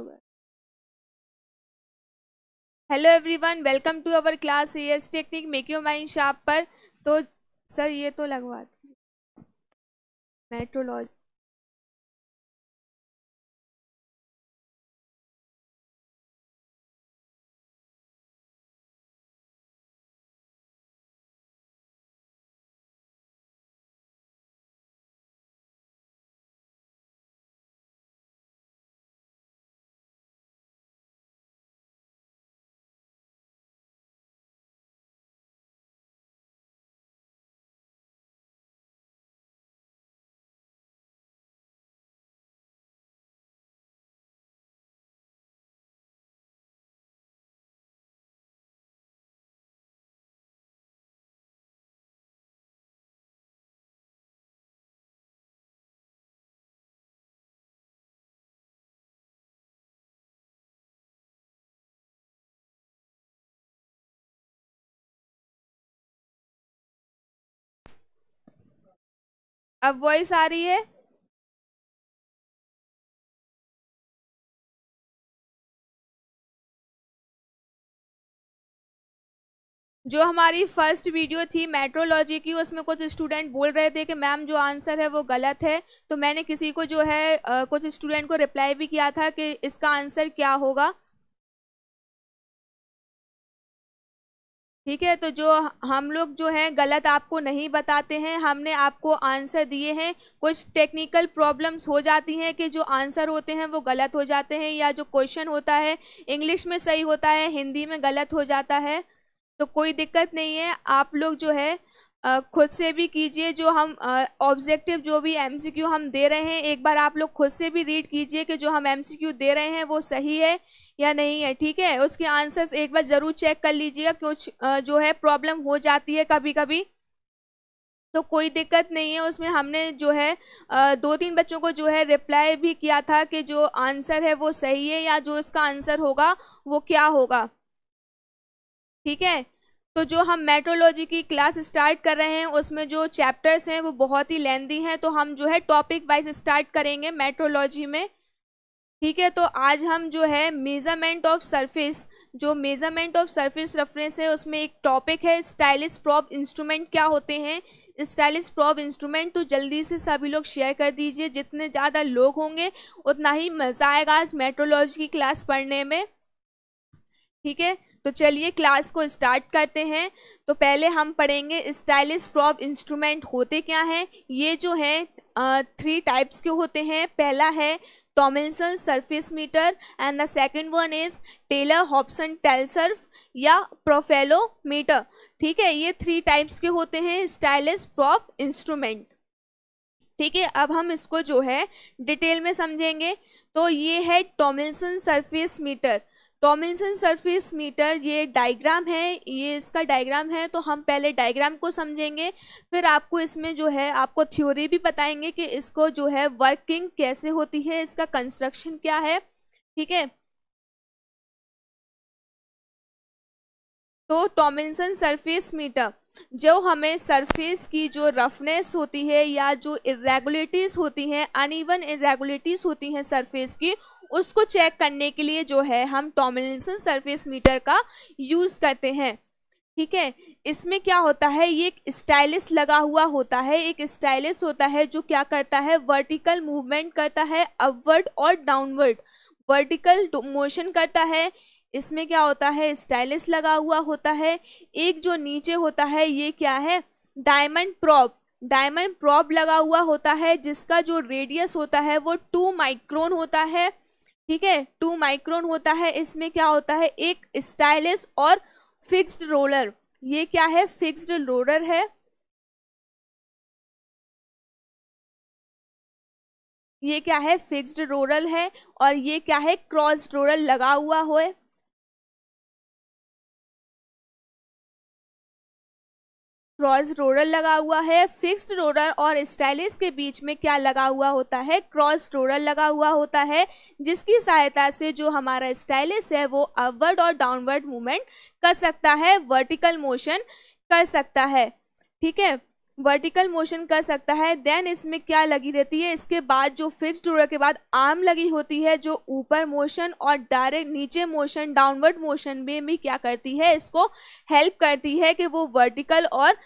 Hello everyone welcome to our class S technique make your mind shop पर तो sir ये तो लगवा दीजिए मेट्रोलॉजी अब वॉइस आ रही है जो हमारी फर्स्ट वीडियो थी मेट्रोलॉजी की उसमें कुछ स्टूडेंट बोल रहे थे कि मैम जो आंसर है वो गलत है तो मैंने किसी को जो है कुछ स्टूडेंट को रिप्लाई भी किया था कि इसका आंसर क्या होगा ठीक है तो जो हम लोग जो हैं गलत आपको नहीं बताते हैं हमने आपको आंसर दिए हैं कुछ टेक्निकल प्रॉब्लम्स हो जाती हैं कि जो आंसर होते हैं वो गलत हो जाते हैं या जो क्वेश्चन होता है इंग्लिश में सही होता है हिंदी में गलत हो जाता है तो कोई दिक्कत नहीं है आप लोग जो है खुद से भी कीजिए जो हम ऑब्जेक्टिव जो भी एमसीक्यू हम दे रहे हैं एक बार आप लोग खुद से भी रीड कीजिए कि जो हम एमसीक्यू दे रहे हैं वो सही है या नहीं है ठीक है उसके आंसर्स एक बार ज़रूर चेक कर लीजिएगा क्यों जो है प्रॉब्लम हो जाती है कभी कभी तो कोई दिक्कत नहीं है उसमें हमने जो है दो तीन बच्चों को जो है रिप्लाई भी किया था कि जो आंसर है वो सही है या जो इसका आंसर होगा वो क्या होगा ठीक है तो जो हम मेट्रोलॉजी की क्लास स्टार्ट कर रहे हैं उसमें जो चैप्टर्स हैं वो बहुत ही लेंदी हैं तो हम जो है टॉपिक वाइज स्टार्ट करेंगे मेट्रोलॉजी में ठीक है तो आज हम जो है मेज़रमेंट ऑफ सरफेस जो मेज़रमेंट ऑफ सरफेस रफनेस है उसमें एक टॉपिक है स्टाइलिश प्रॉप इंस्ट्रूमेंट क्या होते हैं स्टाइलिश प्रॉप इंस्ट्रूमेंट तो जल्दी से सभी लोग शेयर कर दीजिए जितने ज़्यादा लोग होंगे उतना ही मज़ा आएगा आज मेट्रोलॉजी की क्लास पढ़ने में ठीक है तो चलिए क्लास को स्टार्ट करते हैं तो पहले हम पढ़ेंगे स्टाइलिस प्रॉप इंस्ट्रूमेंट होते क्या हैं ये जो है थ्री टाइप्स के होते हैं पहला है Tomlinson surface meter and the second one is Taylor Hobson Talysurf या प्रोफेलो मीटर ठीक है ये थ्री टाइप्स के होते हैं स्टाइलिस प्रॉप इंस्ट्रूमेंट ठीक है अब हम इसको जो है डिटेल में समझेंगे तो ये है Tomlinson surface meter Tomlinson surface meter ये डायग्राम है ये इसका डायग्राम है तो हम पहले डायग्राम को समझेंगे फिर आपको इसमें जो है आपको थ्योरी भी बताएंगे कि इसको जो है वर्किंग कैसे होती है इसका कंस्ट्रक्शन क्या है ठीक है तो टोमिनसन सरफेस मीटर जो हमें सरफेस की जो रफनेस होती है या जो इरेगुलेटीज़ होती हैं अनइवन इरेगुलेटिस होती हैं सरफेस की उसको चेक करने के लिए जो है हम टॉमिलिसन सरफेस मीटर का यूज़ करते हैं ठीक है इसमें क्या होता है ये एक स्टाइलिस लगा हुआ होता है एक स्टाइलिस होता है जो क्या करता है वर्टिकल मूवमेंट करता है अपवर्ड और डाउनवर्ड वर्टिकल मोशन करता है इसमें क्या होता है स्टाइलिस लगा हुआ होता है एक जो नीचे होता है ये क्या है डायमंड प्रॉप डायमंड प्रॉप लगा हुआ होता है जिसका जो रेडियस होता है वो टू माइक्रोन होता है ठीक है टू माइक्रोन होता है इसमें क्या होता है एक स्टाइलिस और फिक्स्ड रोलर ये क्या है फिक्स्ड रोलर है ये क्या है फिक्स्ड रोलर है और ये क्या है क्रॉस रोलर लगा हुआ हो है क्रॉस रोडर लगा हुआ है फिक्स्ड रोडर और स्टाइलिश के बीच में क्या लगा हुआ होता है क्रॉस रोडर लगा हुआ होता है जिसकी सहायता से जो हमारा स्टाइलिश है वो अपवर्ड और डाउनवर्ड मूवमेंट कर सकता है वर्टिकल मोशन कर सकता है ठीक है वर्टिकल मोशन कर सकता है देन इसमें क्या लगी रहती है इसके बाद जो फिक्स डोर के बाद आर्म लगी होती है जो ऊपर मोशन और डायरेक्ट नीचे मोशन डाउनवर्ड मोशन में भी क्या करती है इसको हेल्प करती है कि वो वर्टिकल और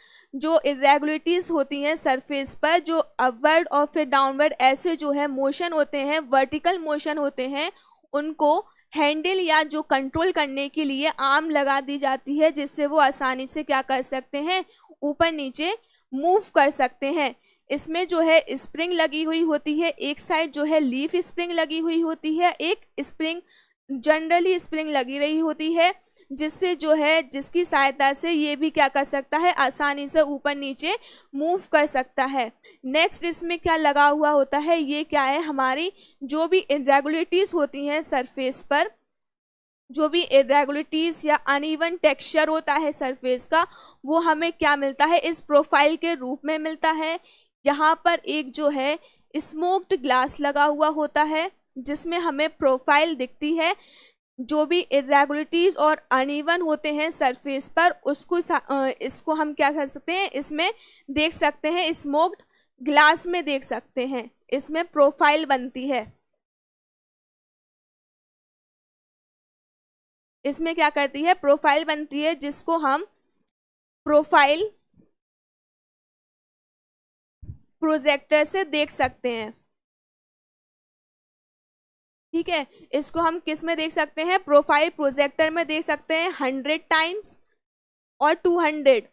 जो इरेगुलरिटीज़ होती हैं सरफेस पर जो अपवर्ड और फिर डाउनवर्ड ऐसे जो है मोशन होते हैं वर्टिकल मोशन होते हैं उनको हैंडल या जो कंट्रोल करने के लिए आर्म लगा दी जाती है जिससे वो आसानी से क्या कर सकते हैं ऊपर नीचे मूव कर सकते हैं इसमें जो है स्प्रिंग लगी हुई होती है एक साइड जो है लीफ स्प्रिंग लगी हुई होती है एक स्प्रिंग जनरली स्प्रिंग लगी रही होती है जिससे जो है जिसकी सहायता से ये भी क्या कर सकता है आसानी से ऊपर नीचे मूव कर सकता है नेक्स्ट इसमें क्या लगा हुआ होता है ये क्या है हमारी जो भी इरेगुलरिटीज़ होती हैं सरफेस पर जो भी इरेगुलरिटीज़ या अनइवन टेक्सचर होता है सरफेस का वो हमें क्या मिलता है इस प्रोफाइल के रूप में मिलता है यहाँ पर एक जो है स्मोक्ड ग्लास लगा हुआ होता है जिसमें हमें प्रोफाइल दिखती है जो भी इरेगुलटीज़ और अनइवन होते हैं सरफेस पर उसको इसको हम क्या कर सकते हैं इसमें देख सकते हैं स्मोक्ड ग्लास में देख सकते हैं इसमें प्रोफाइल बनती है इसमें क्या करती है प्रोफाइल बनती है जिसको हम प्रोफाइल प्रोजेक्टर से देख सकते हैं ठीक है इसको हम किस में देख सकते हैं प्रोफाइल प्रोजेक्टर में देख सकते हैं हंड्रेड टाइम्स और टू हंड्रेड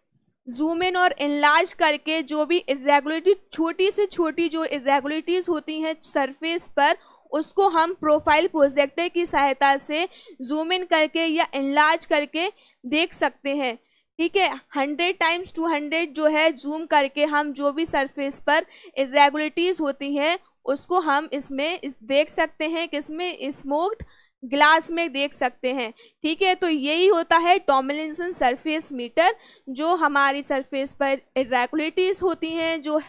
जूम इन और इनलार्ज करके जो भी इरेगुलरिटी छोटी से छोटी जो इरेगुलरिटीज़ होती हैं सरफेस पर उसको हम प्रोफाइल प्रोजेक्टर की सहायता से जूम इन करके या इनलाज करके देख सकते हैं ठीक है हंड्रेड टाइम्स टू हंड्रेड जो है जूम करके हम जो भी सरफेस पर इरेगुलरिटीज़ होती हैं उसको हम इसमें इस देख सकते हैं कि इसमें स्मोक्ड ग्लास में देख सकते हैं ठीक है तो यही होता है टॉमिलसन सरफेस मीटर जो हमारी सरफेस पर इरेगुलरिटीज़ होती हैं जो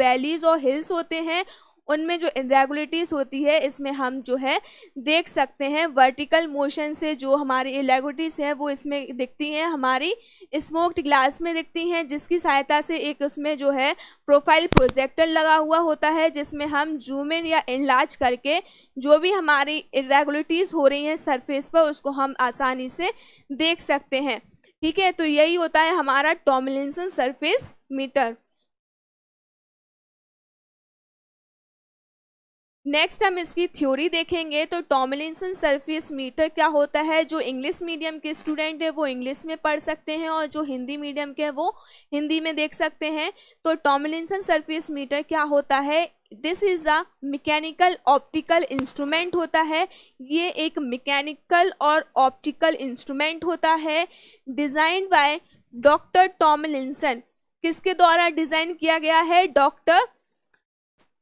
वैलीज़ और हिल्स होते हैं उनमें जो इरेगुलरिटीज़ होती है इसमें हम जो है देख सकते हैं वर्टिकल मोशन से जो हमारी इरेगुलरिटीज़ हैं वो इसमें दिखती हैं हमारी स्मोक्ड ग्लास में दिखती हैं जिसकी सहायता से एक उसमें जो है प्रोफाइल प्रोजेक्टर लगा हुआ होता है जिसमें हम जूम इन या इलाज करके जो भी हमारी इरेगुलरिटीज़ हो रही हैं सरफेस पर उसको हम आसानी से देख सकते हैं ठीक है तो यही होता है हमारा टॉमलिनसन सरफेस मीटर नेक्स्ट हम इसकी थ्योरी देखेंगे तो टॉमलिंसन सरफेस मीटर क्या होता है जो इंग्लिश मीडियम के स्टूडेंट है वो इंग्लिश में पढ़ सकते हैं और जो हिंदी मीडियम के हैं वो हिंदी में देख सकते हैं तो टॉमलिंसन सरफेस मीटर क्या होता है this is a mechanical optical instrument होता है ये एक मैकेनिकल और ऑप्टिकल इंस्ट्रूमेंट होता है डिज़ाइन बाय डॉक्टर टॉमलिंसन किसके द्वारा डिज़ाइन किया गया है डॉक्टर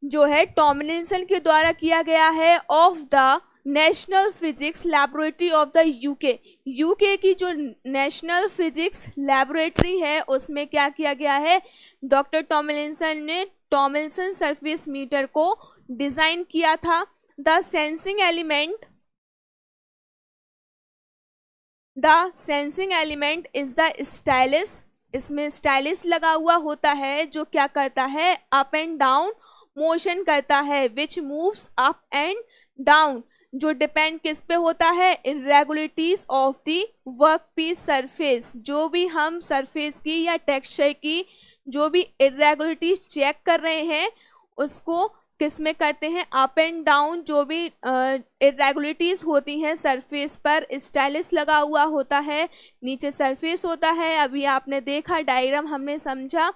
जो है टॉमिनसन के द्वारा किया गया है of the National Physics Laboratory of the UK UK की जो नेशनल फिजिक्स लेबोरेटरी है उसमें क्या किया गया है डॉक्टर टॉमिलसन ने टॉमिलसन सरफेस मीटर को डिज़ाइन किया था the sensing element the sensing element is the stylus इसमें स्टाइलिस लगा हुआ होता है जो क्या करता है अप एंड डाउन मोशन करता है which moves up and down जो डिपेंड किस पे होता है irregularities of the work piece surface जो भी हम सरफेस की या टेक्सचर की जो भी इरेगुलरिटीज चेक कर रहे हैं उसको किस में करते हैं अप एंड डाउन जो भी इरेगुलरिटीज़ होती हैं सरफेस पर स्टाइलिस लगा हुआ होता है नीचे सरफेस होता है अभी आपने देखा डायग्राम हमने समझा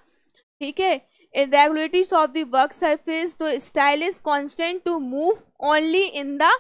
ठीक है irregularities of the work surface तो style is constant to move only in the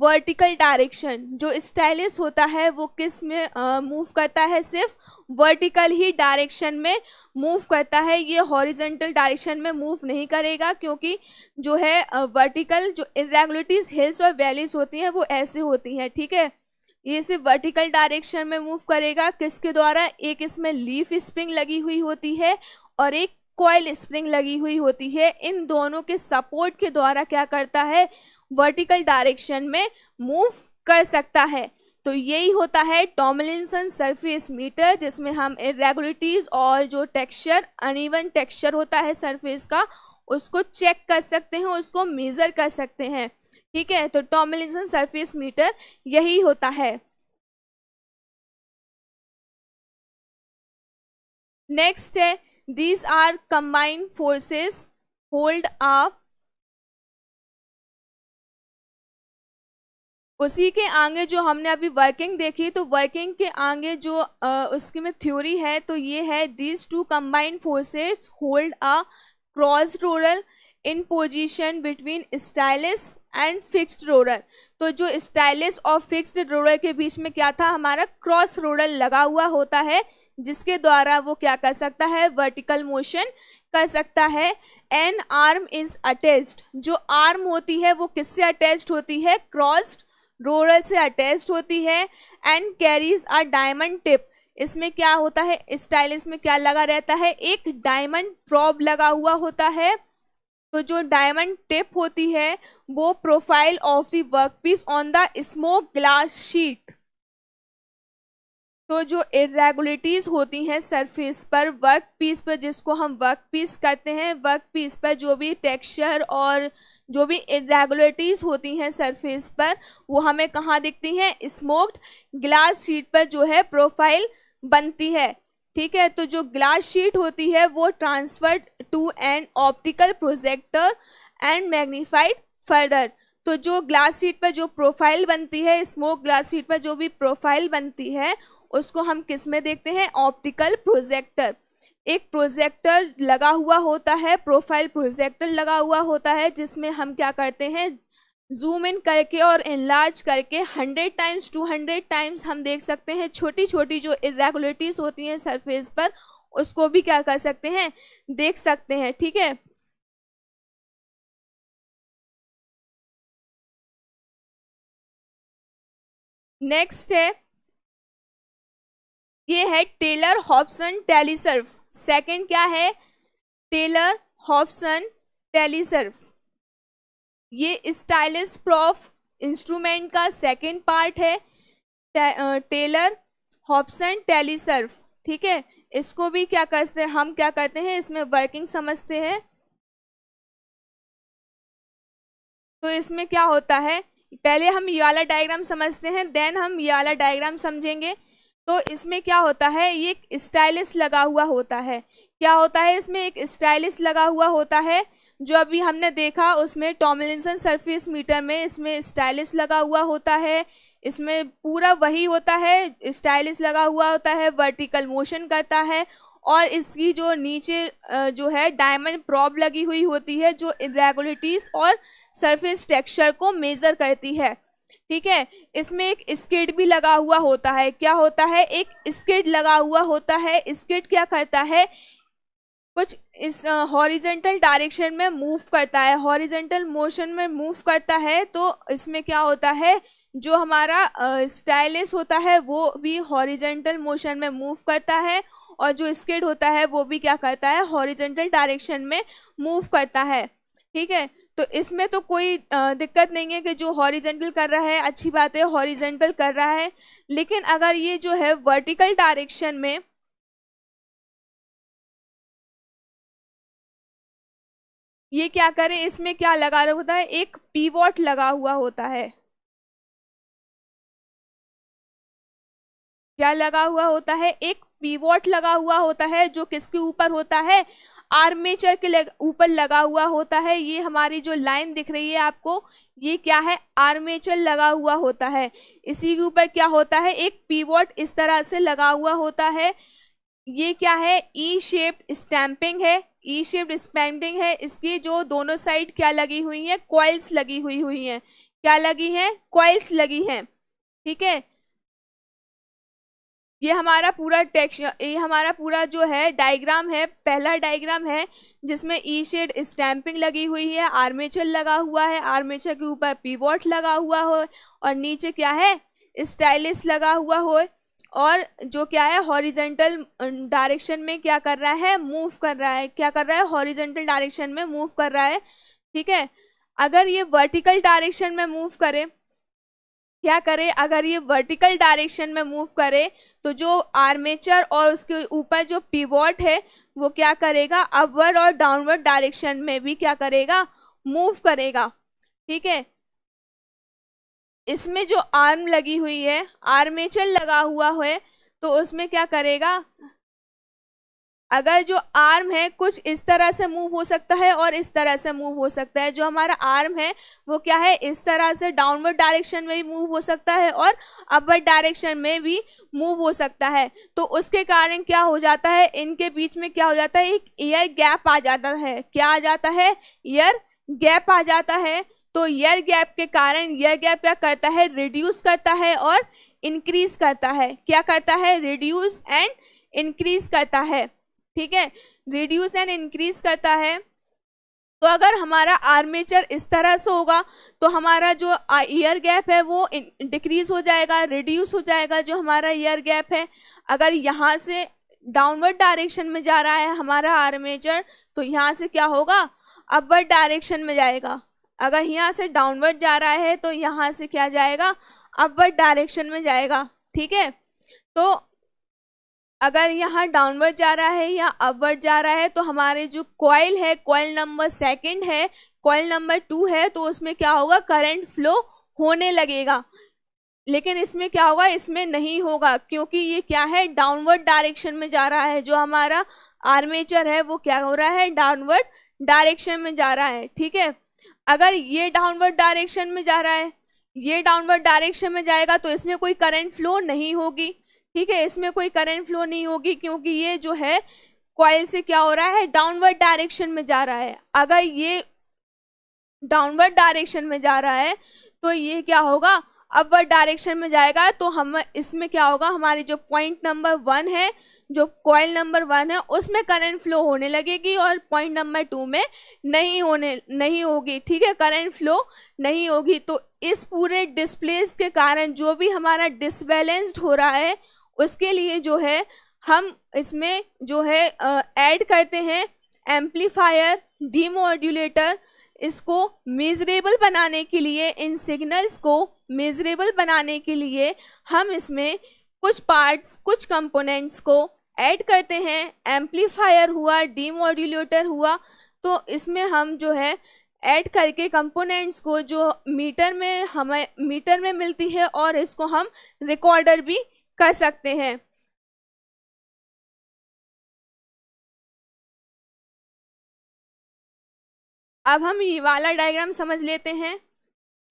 vertical direction जो स्टाइलिस होता है वो किस में मूव करता है सिर्फ वर्टिकल ही डायरेक्शन में मूव करता है ये हॉरिजेंटल डायरेक्शन में मूव नहीं करेगा क्योंकि जो है वर्टिकल uh, जो इरेगुलरिटीज़ हिल्स और वैलीज होती हैं वो ऐसे होती हैं ठीक है थीके? ये सिर्फ वर्टिकल डायरेक्शन में मूव करेगा किसके द्वारा एक इसमें लीफ स्प्रिंग लगी हुई होती है और एक कॉयल स्प्रिंग लगी हुई होती है इन दोनों के सपोर्ट के द्वारा क्या करता है वर्टिकल डायरेक्शन में मूव कर सकता है तो यही होता है टॉमलिनसन सरफेस मीटर जिसमें हम इरेगुलरिटीज़ और जो टेक्सचर अनइवन टेक्सचर होता है सरफेस का उसको चेक कर सकते हैं उसको मेज़र कर सकते हैं ठीक है तो टॉमलिनसन सरफेस मीटर यही होता है नेक्स्ट है these are combined forces hold up उसी के आगे जो हमने अभी वर्किंग देखी तो वर्किंग के आगे जो आ, उसके में थ्योरी है तो ये है these two combined forces hold a cross roller in position between stylus and fixed रोडल तो जो स्टाइलिस और फिक्स्ड रोडल के बीच में क्या था हमारा क्रॉस रोडल लगा हुआ होता है जिसके द्वारा वो क्या कर सकता है वर्टिकल मोशन कर सकता है एन आर्म इज अटैच्ड जो आर्म होती है वो किससे अटैच्ड होती है क्रॉस्ड रोरल से अटैच्ड होती है and carries a diamond tip इसमें क्या होता है स्टाइलिस में क्या लगा रहता है एक डायमंड प्रॉब लगा हुआ होता है तो जो डायमंड टिप होती है वो profile of the workpiece piece on the smoke glass sheet तो जो इरेगुलरिटीज़ होती हैं सरफेस पर वर्क पीस पर जिसको हम वर्क पीस कहते हैं वर्क पीस पर जो भी टेक्सचर और जो भी इरेगुलरिटीज़ होती हैं सरफेस पर वो हमें कहाँ दिखती हैं स्मोक्ड ग्लास शीट पर जो है प्रोफाइल बनती है ठीक है तो जो ग्लास शीट होती है वो transfer to an optical projector and magnified further तो जो ग्लास शीट पर जो प्रोफाइल बनती है स्मोक ग्लास शीट पर जो भी प्रोफाइल बनती है उसको हम किस में देखते हैं ऑप्टिकल प्रोजेक्टर एक प्रोजेक्टर लगा हुआ होता है प्रोफाइल प्रोजेक्टर लगा हुआ होता है जिसमें हम क्या करते हैं जूम इन करके और इनलार्ज करके hundred times two hundred times हम देख सकते हैं छोटी छोटी जो इरेगुलरिटीज़ होती हैं सरफेस पर उसको भी क्या कर सकते हैं देख सकते हैं ठीक है नेक्स्ट है ये है टेलर हॉपसन टेलीसर्फ सेकंड क्या है टेलर हॉपसन टेलीसर्फ ये स्टाइलिश प्रॉफ इंस्ट्रूमेंट का सेकंड पार्ट है टेलर हॉपसन टेलीसर्फ ठीक है इसको भी क्या करते हैं हम क्या करते हैं इसमें वर्किंग समझते हैं तो इसमें क्या होता है पहले हम ये वाला डायग्राम समझते हैं देन हम ये वाला डायग्राम समझेंगे तो इसमें क्या होता है ये एक स्टाइलिश लगा हुआ होता है क्या होता है इसमें एक स्टाइलिश लगा हुआ होता है जो अभी हमने देखा उसमें टॉमिलिसन सरफेस मीटर में इसमें स्टाइलिश लगा हुआ होता है इसमें पूरा वही होता है स्टाइलिश लगा हुआ होता है वर्टिकल मोशन करता है और इसकी जो नीचे जो है डायमंड प्रॉप लगी हुई होती है जो इरेगुलरिटीज़ और सरफेस टेक्सचर को मेज़र करती है ठीक है इसमें एक स्केट भी लगा हुआ होता है क्या होता है एक स्केट लगा हुआ होता है स्केट क्या करता है कुछ इस हॉरिजेंटल डायरेक्शन में मूव करता है हॉरिजेंटल मोशन में मूव करता है तो इसमें क्या होता है जो हमारा uh, होता है वो भी हॉरिजेंटल मोशन में मूव करता है और जो स्केट होता है वो भी क्या करता है हॉरिजेंटल डायरेक्शन में मूव करता है ठीक है तो इसमें तो कोई दिक्कत नहीं है कि जो हॉरिजेंटल कर रहा है अच्छी बात है हॉरिजेंटल कर रहा है लेकिन अगर ये जो है वर्टिकल डायरेक्शन में ये क्या करें इसमें क्या लगा रहा होता है एक पीवॉट लगा हुआ होता है क्या लगा हुआ होता है एक पीवॉट लगा हुआ होता है जो किसके ऊपर होता है आर्मेचर के लग, ऊपर लगा हुआ होता है ये हमारी जो लाइन दिख रही है आपको ये क्या है आर्मेचर लगा हुआ होता है इसी के ऊपर क्या होता है एक पीवोट इस तरह से लगा हुआ होता है ये क्या है ई शेप्ड स्टैम्पिंग है ई शेप्ड स्टैम्पिंग है इसकी जो दोनों साइड क्या लगी हुई है कॉइल्स लगी हुई हुई हैं क्या लगी हैं कॉइल्स लगी हैं ठीक है ये हमारा पूरा टेक्स ये हमारा पूरा जो है डायग्राम है पहला डायग्राम है जिसमें ई शेड स्टैम्पिंग लगी हुई है आर्मेचर लगा हुआ है आर्मेचर के ऊपर पीवॉट लगा हुआ हो और नीचे क्या है स्टाइलिस लगा हुआ हो और जो क्या है हॉरिजेंटल डायरेक्शन में क्या कर रहा है मूव कर रहा है क्या कर रहा है हॉरिजेंटल डायरेक्शन में मूव कर रहा है ठीक है अगर ये वर्टिकल डायरेक्शन में मूव करें क्या करे अगर ये वर्टिकल डायरेक्शन में मूव करे तो जो आर्मेचर और उसके ऊपर जो पिवॉट है वो क्या करेगा अपवर्ड और डाउनवर्ड डायरेक्शन में भी क्या करेगा मूव करेगा ठीक है इसमें जो आर्म लगी हुई है आर्मेचर लगा हुआ है तो उसमें क्या करेगा अगर जो आर्म है कुछ इस तरह से मूव हो सकता है और इस तरह से मूव हो सकता है जो हमारा आर्म है वो क्या है इस तरह से डाउनवर्ड डायरेक्शन में भी मूव हो सकता है और अपर डायरेक्शन में भी मूव हो सकता है तो उसके कारण क्या हो जाता है इनके बीच में क्या हो जाता है एक ईयर गैप आ जाता है क्या आ जाता है ईयर गैप आ जाता है तो ईयर गैप के कारण ईयर गैप क्या करता है रिड्यूस करता है और इंक्रीज करता है क्या करता है रिड्यूस एंड इंक्रीज करता है ठीक है रिड्यूस एंड इंक्रीज करता है तो अगर हमारा आर्मेचर इस तरह से होगा तो हमारा जो ईयर गैप है वो डिक्रीज हो जाएगा रिड्यूस हो जाएगा जो हमारा ईयर गैप है अगर यहाँ से डाउनवर्ड डायरेक्शन में जा रहा है हमारा आर्मेचर तो यहाँ से क्या होगा अपवर्ड डायरेक्शन में जाएगा अगर यहाँ से डाउनवर्ड जा रहा है तो यहाँ से क्या जाएगा अपवर्ड डायरेक्शन में जाएगा ठीक है तो अगर यहाँ डाउनवर्ड जा रहा है या अपवर्ड जा रहा है तो हमारे जो कॉयल है कॉयल नंबर सेकंड है कॉयल नंबर टू है तो उसमें क्या होगा करंट फ्लो होने लगेगा लेकिन इसमें क्या होगा इसमें नहीं होगा क्योंकि ये क्या है डाउनवर्ड डायरेक्शन में जा रहा है जो हमारा आर्मेचर है वो क्या हो रहा है डाउनवर्ड डायरेक्शन में जा रहा है ठीक है अगर ये डाउनवर्ड डायरेक्शन में जा रहा है ये डाउनवर्ड डायरेक्शन में जाएगा तो इसमें कोई करंट फ्लो नहीं होगी ठीक है इसमें कोई करंट फ्लो नहीं होगी क्योंकि ये जो है कॉयल से क्या हो रहा है डाउनवर्ड डायरेक्शन में जा रहा है अगर ये डाउनवर्ड डायरेक्शन में जा रहा है तो ये क्या होगा अपवर्ड डायरेक्शन में जाएगा तो हम इसमें क्या होगा हमारी जो पॉइंट नंबर वन है जो कॉयल नंबर वन है उसमें करंट फ्लो होने लगेगी और पॉइंट नंबर टू में नहीं होने नहीं होगी ठीक है करंट फ्लो नहीं होगी तो इस पूरे डिस्प्लेस के कारण जो भी हमारा डिसबैलेंस्ड हो रहा है उसके लिए जो है हम इसमें जो है ऐड करते हैं एम्पलीफायर डीमोड्यूलेटर इसको मेजरेबल बनाने के लिए इन सिग्नल्स को मेजरेबल बनाने के लिए हम इसमें कुछ पार्ट्स कुछ कंपोनेंट्स को ऐड करते हैं एम्पलीफायर हुआ डीमोड्यूलेटर हुआ तो इसमें हम जो है ऐड करके कंपोनेंट्स को जो मीटर में हमें मीटर में मिलती है और इसको हम रिकॉर्डर भी कर सकते हैं अब हम ये वाला डायग्राम समझ लेते हैं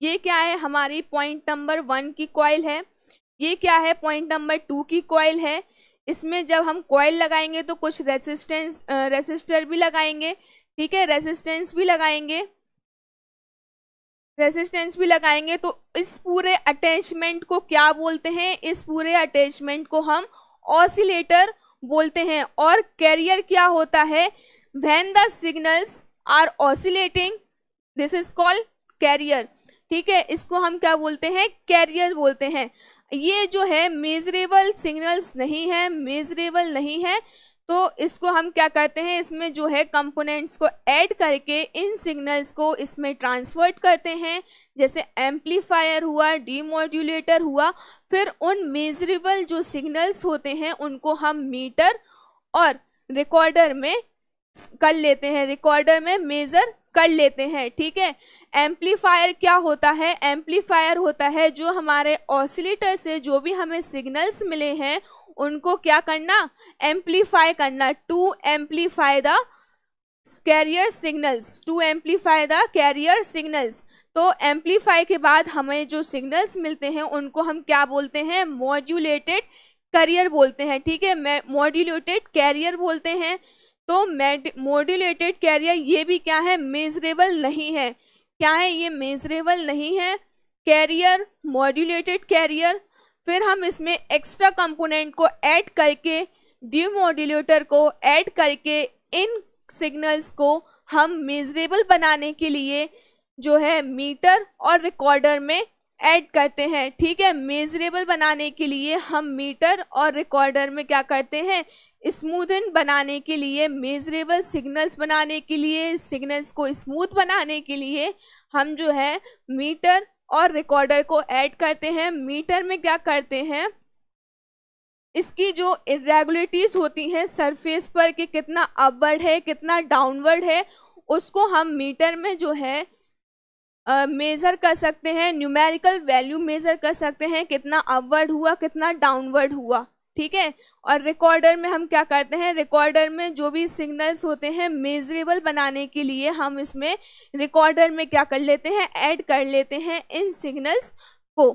ये क्या है हमारी पॉइंट नंबर वन की कॉइल है ये क्या है पॉइंट नंबर टू की कॉइल है इसमें जब हम कॉइल लगाएंगे तो कुछ रेसिस्टेंस रेसिस्टर भी लगाएंगे ठीक है रेसिस्टेंस भी लगाएंगे रेजिस्टेंस भी लगाएंगे तो इस पूरे अटैचमेंट को क्या बोलते हैं इस पूरे अटैचमेंट को हम ऑसिलेटर बोलते हैं और कैरियर क्या होता है when the signals are oscillating this is called carrier ठीक है इसको हम क्या बोलते हैं कैरियर बोलते हैं ये जो है मेजरेबल सिग्नल्स नहीं है मेजरेबल नहीं है तो इसको हम क्या करते हैं इसमें जो है कंपोनेंट्स को ऐड करके इन सिग्नल्स को इसमें ट्रांसफर्ट करते हैं जैसे एम्पलीफायर हुआ डीमोड्यूलेटर हुआ फिर उन मेजरेबल जो सिग्नल्स होते हैं उनको हम मीटर और रिकॉर्डर में कर लेते हैं रिकॉर्डर में मेज़र कर लेते हैं ठीक है एम्पलीफायर क्या होता है एम्पलीफायर होता है जो हमारे ऑसिलेटर से जो भी हमें सिग्नल्स मिले हैं उनको क्या करना एम्पलीफाई करना to amplify the carrier signals to amplify the carrier signals तो एम्पलीफाई के बाद हमें जो सिग्नल्स मिलते हैं उनको हम क्या बोलते हैं मॉड्यूलेटेड करियर बोलते हैं ठीक है मॉड्यूलेटेड कैरियर बोलते हैं तो मॉड्यूलेटेड कैरियर ये भी क्या है मेजरेबल नहीं है क्या है ये मेजरेबल नहीं है कैरियर मॉड्यूलेटेड कैरियर फिर हम इसमें एक्स्ट्रा कंपोनेंट को ऐड करके ड्यू मॉड्यूलेटर को ऐड करके इन सिग्नल्स को हम मेजरेबल बनाने के लिए जो है मीटर और रिकॉर्डर में ऐड करते हैं ठीक है मेजरेबल बनाने के लिए हम मीटर और रिकॉर्डर में क्या करते हैं स्मूथन बनाने के लिए मेजरेबल सिग्नल्स बनाने के लिए सिग्नल्स को स्मूथ बनाने के लिए हम जो है मीटर और रिकॉर्डर को ऐड करते हैं मीटर में क्या करते हैं इसकी जो इरेगुलरिटीज़ होती हैं सरफेस पर कि कितना अपवर्ड है कितना डाउनवर्ड है उसको हम मीटर में जो है मेज़र कर सकते हैं न्यूमेरिकल वैल्यू मेज़र कर सकते हैं कितना अपवर्ड हुआ कितना डाउनवर्ड हुआ ठीक है और रिकॉर्डर में हम क्या करते हैं रिकॉर्डर में जो भी सिग्नल्स होते हैं मेजरेबल बनाने के लिए हम इसमें रिकॉर्डर में क्या कर लेते हैं ऐड कर लेते हैं इन सिग्नल्स को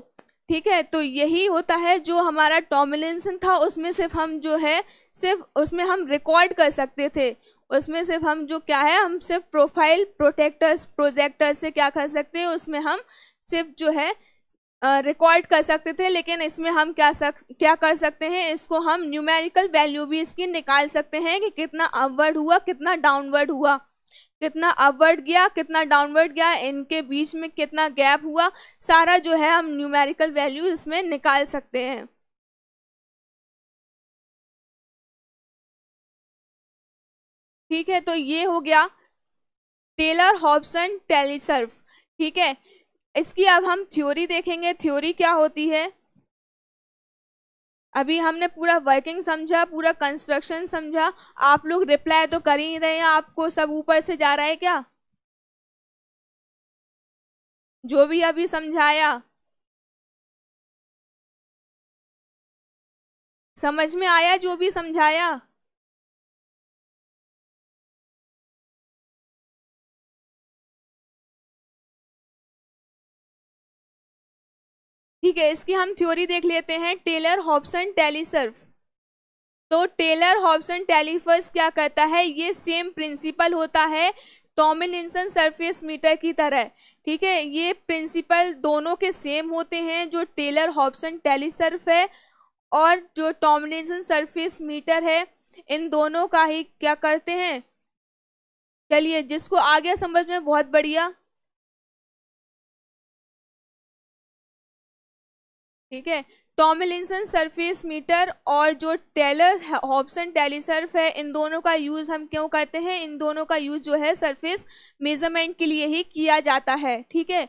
ठीक है तो यही होता है जो हमारा टॉमिलिनसन था उसमें सिर्फ हम जो है सिर्फ उसमें हम रिकॉर्ड कर सकते थे उसमें सिर्फ हम जो क्या है हम सिर्फ प्रोफाइल प्रोटेक्टर्स प्रोजेक्टर्स से क्या कर सकते हैं उसमें हम सिर्फ जो है रिकॉर्ड कर सकते थे लेकिन इसमें हम क्या सक क्या कर सकते हैं इसको हम न्यूमेरिकल वैल्यू भी इसकी निकाल सकते हैं कि कितना अपवर्ड हुआ कितना डाउनवर्ड हुआ कितना अपवर्ड गया कितना डाउनवर्ड गया इनके बीच में कितना गैप हुआ सारा जो है हम न्यूमेरिकल वैल्यू इसमें निकाल सकते हैं ठीक है तो ये हो गया टेलर हॉबसन टेलीसर्फ ठीक है इसकी अब हम थ्योरी देखेंगे थ्योरी क्या होती है अभी हमने पूरा वर्किंग समझा पूरा कंस्ट्रक्शन समझा आप लोग रिप्लाई तो कर ही रहे हैं आपको सब ऊपर से जा रहा है क्या जो भी अभी समझाया समझ में आया जो भी समझाया ठीक है इसकी हम थ्योरी देख लेते हैं टेलर हॉबसन टेलीसर्फ तो टेलर हॉबसन टेलीफर्स क्या करता है ये सेम प्रिंसिपल होता है टॉमिनसन सरफेस मीटर की तरह ठीक है ये प्रिंसिपल दोनों के सेम होते हैं जो टेलर हॉबसन टेलीसर्फ है और जो टॉमिनसन सरफेस मीटर है इन दोनों का ही क्या करते हैं चलिए जिसको आ गया समझ में बहुत बढ़िया ठीक है टॉमिलिंसन सरफेस मीटर और जो टेलर हॉबसन टेलीसर्फ है इन दोनों का यूज़ हम क्यों करते हैं इन दोनों का यूज़ जो है सरफेस मेजरमेंट के लिए ही किया जाता है ठीक है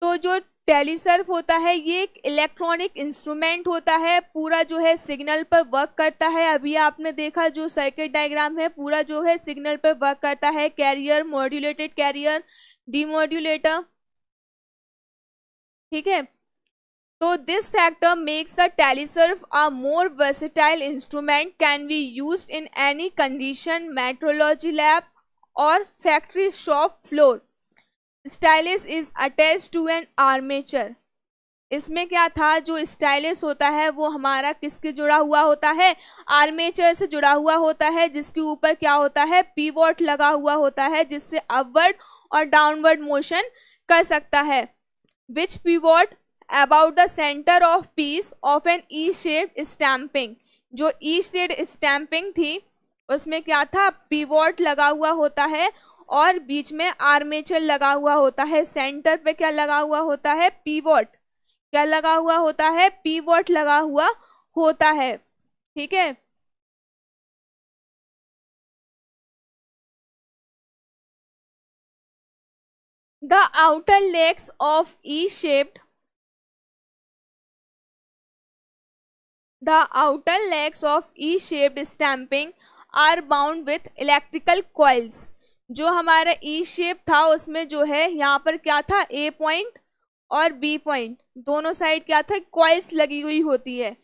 तो जो टेलीसर्फ होता है ये एक इलेक्ट्रॉनिक इंस्ट्रूमेंट होता है पूरा जो है सिग्नल पर वर्क करता है अभी आपने देखा जो सर्किट डायग्राम है पूरा जो है सिग्नल पर वर्क करता है कैरियर मॉड्यूलेटेड कैरियर डीमोड्यूलेटर ठीक है तो this factor makes a Talysurf a more versatile instrument can be use in any condition metrology lab और factory shop floor stylus is attach to an armature इसमें क्या था जो स्टाइलिस होता है वो हमारा किसके जुड़ा हुआ होता है आर्मेचर से जुड़ा हुआ होता है जिसके ऊपर क्या होता है पीवॉट लगा हुआ होता है जिससे अपवर्ड और डाउनवर्ड मोशन कर सकता है which pivot about the centre of piece of an E shape stamping जो ई शेड स्टैम्पिंग थी उसमें क्या था पीवॉट लगा हुआ होता है और बीच में आर्मेचर लगा हुआ होता है सेंटर पे क्या लगा हुआ होता है पीवॉट क्या लगा हुआ होता है पीवॉट लगा हुआ होता है ठीक है the outer legs of E shaped the outer legs of E shaped stamping are bound with electrical coils जो हमारा ई शेप था उसमें जो है यहाँ पर क्या था ए पॉइंट और बी पॉइंट दोनों साइड क्या था कॉइल्स लगी हुई होती है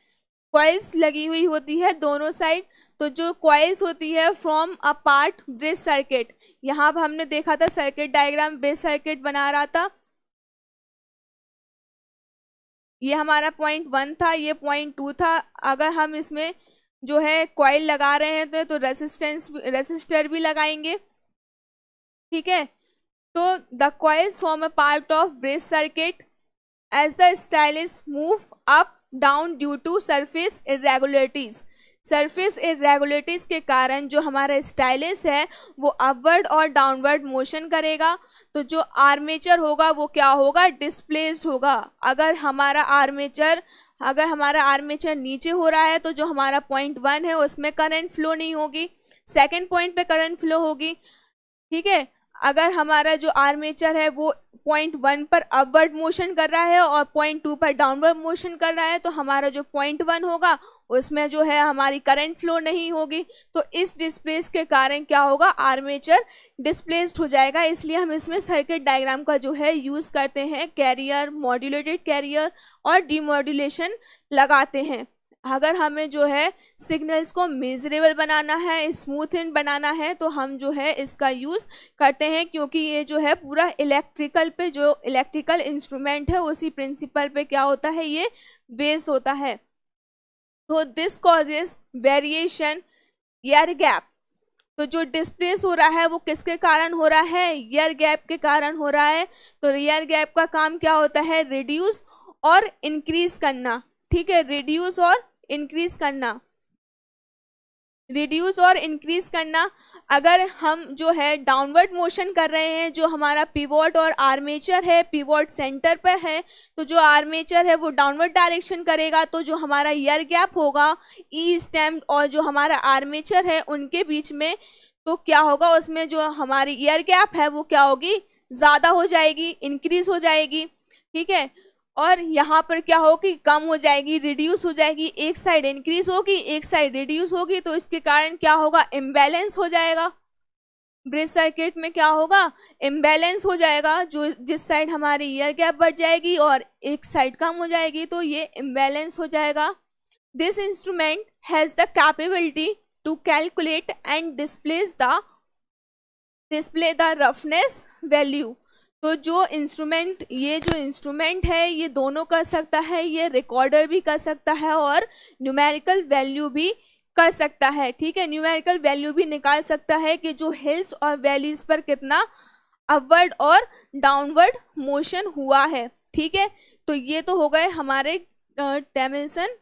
कॉइल्स लगी हुई होती है दोनों साइड तो जो कॉइल्स होती है from a part bridge circuit यहाँ पर हमने देखा था सर्किट डायग्राम ब्रिज सर्किट बना रहा था ये हमारा पॉइंट वन था ये पॉइंट टू था अगर हम इसमें जो है कॉइल लगा रहे हैं तो, तो रेसिस्टेंस रेसिस्टर भी लगाएंगे ठीक है तो the coils form a part of brace circuit as the stylus move up down due to surface irregularities surface irregularities के कारण जो हमारा स्टाइलिस है वो अपवर्ड और डाउनवर्ड मोशन करेगा तो जो आर्मेचर होगा वो क्या होगा डिस्प्लेस्ड होगा अगर हमारा आर्मेचर अगर हमारा आर्मेचर नीचे हो रहा है तो जो हमारा पॉइंट वन है उसमें करंट फ्लो नहीं होगी सेकेंड पॉइंट पे करंट फ्लो होगी ठीक है अगर हमारा जो आर्मेचर है वो पॉइंट वन पर अपवर्ड मोशन कर रहा है और पॉइंट टू पर डाउनवर्ड मोशन कर रहा है तो हमारा जो पॉइंट वन होगा उसमें जो है हमारी करंट फ्लो नहीं होगी तो इस डिस्प्लेस के कारण क्या होगा आर्मेचर डिस्प्लेस्ड हो जाएगा इसलिए हम इसमें सर्किट डायग्राम का जो है यूज़ करते हैं कैरियर मॉड्यूलेटेड कैरियर और डीमोड्यूलेशन लगाते हैं अगर हमें जो है सिग्नल्स को मेजरेबल बनाना है स्मूथ इन बनाना है तो हम जो है इसका यूज़ करते हैं क्योंकि ये जो है पूरा इलेक्ट्रिकल पे जो इलेक्ट्रिकल इंस्ट्रूमेंट है उसी प्रिंसिपल पे क्या होता है ये बेस होता है तो this causes variation air gap तो जो डिस्प्लेस हो रहा है वो किसके कारण हो रहा है ईयर गैप के कारण हो रहा है तो ईयर गैप का काम क्या होता है रिड्यूस और इंक्रीज करना ठीक है रिड्यूस और इंक्रीज करना रिड्यूस और इंक्रीज करना अगर हम जो है डाउनवर्ड मोशन कर रहे हैं जो हमारा पिवोट और आर्मेचर है पिवोट सेंटर पर है तो जो आर्मेचर है वो डाउनवर्ड डायरेक्शन करेगा तो जो हमारा ईयर गैप होगा ई e स्टैम्प और जो हमारा आर्मेचर है उनके बीच में तो क्या होगा उसमें जो हमारी ईयर गैप है वो क्या होगी ज़्यादा हो जाएगी इंक्रीज हो जाएगी ठीक है और यहाँ पर क्या हो कि कम हो जाएगी रिड्यूस हो जाएगी एक साइड इंक्रीज होगी एक साइड रिड्यूस होगी तो इसके कारण क्या होगा इम्बैलेंस हो जाएगा ब्रिज सर्किट में क्या होगा इम्बैलेंस हो जाएगा जो जिस साइड हमारी ईयर गैप बढ़ जाएगी और एक साइड कम हो जाएगी तो ये इम्बैलेंस हो जाएगा this instrument has the capability to calculate and displace the display the roughness value तो जो इंस्ट्रूमेंट ये जो इंस्ट्रूमेंट है ये दोनों कर सकता है ये रिकॉर्डर भी कर सकता है और न्यूमेरिकल वैल्यू भी कर सकता है ठीक है न्यूमेरिकल वैल्यू भी निकाल सकता है कि जो हिल्स और वैलीज पर कितना अपवर्ड और डाउनवर्ड मोशन हुआ है ठीक है तो ये तो हो गए हमारे टेमिलसन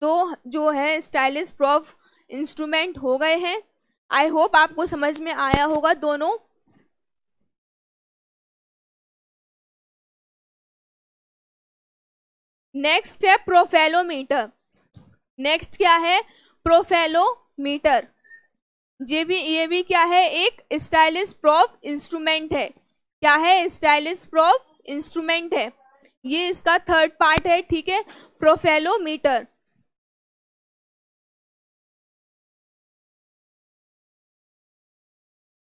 तो जो है स्टाइलिश प्रॉफ इंस्ट्रूमेंट हो गए हैं आई होप आपको समझ में आया होगा दोनों नेक्स्ट है प्रोफेलोमीटर नेक्स्ट क्या है प्रोफेलोमीटर ये भी ये भी क्या है एक स्टाइलिश प्रॉफ इंस्ट्रूमेंट है क्या है स्टाइलिश प्रॉफ इंस्ट्रूमेंट है ये इसका थर्ड पार्ट है ठीक है प्रोफेलोमीटर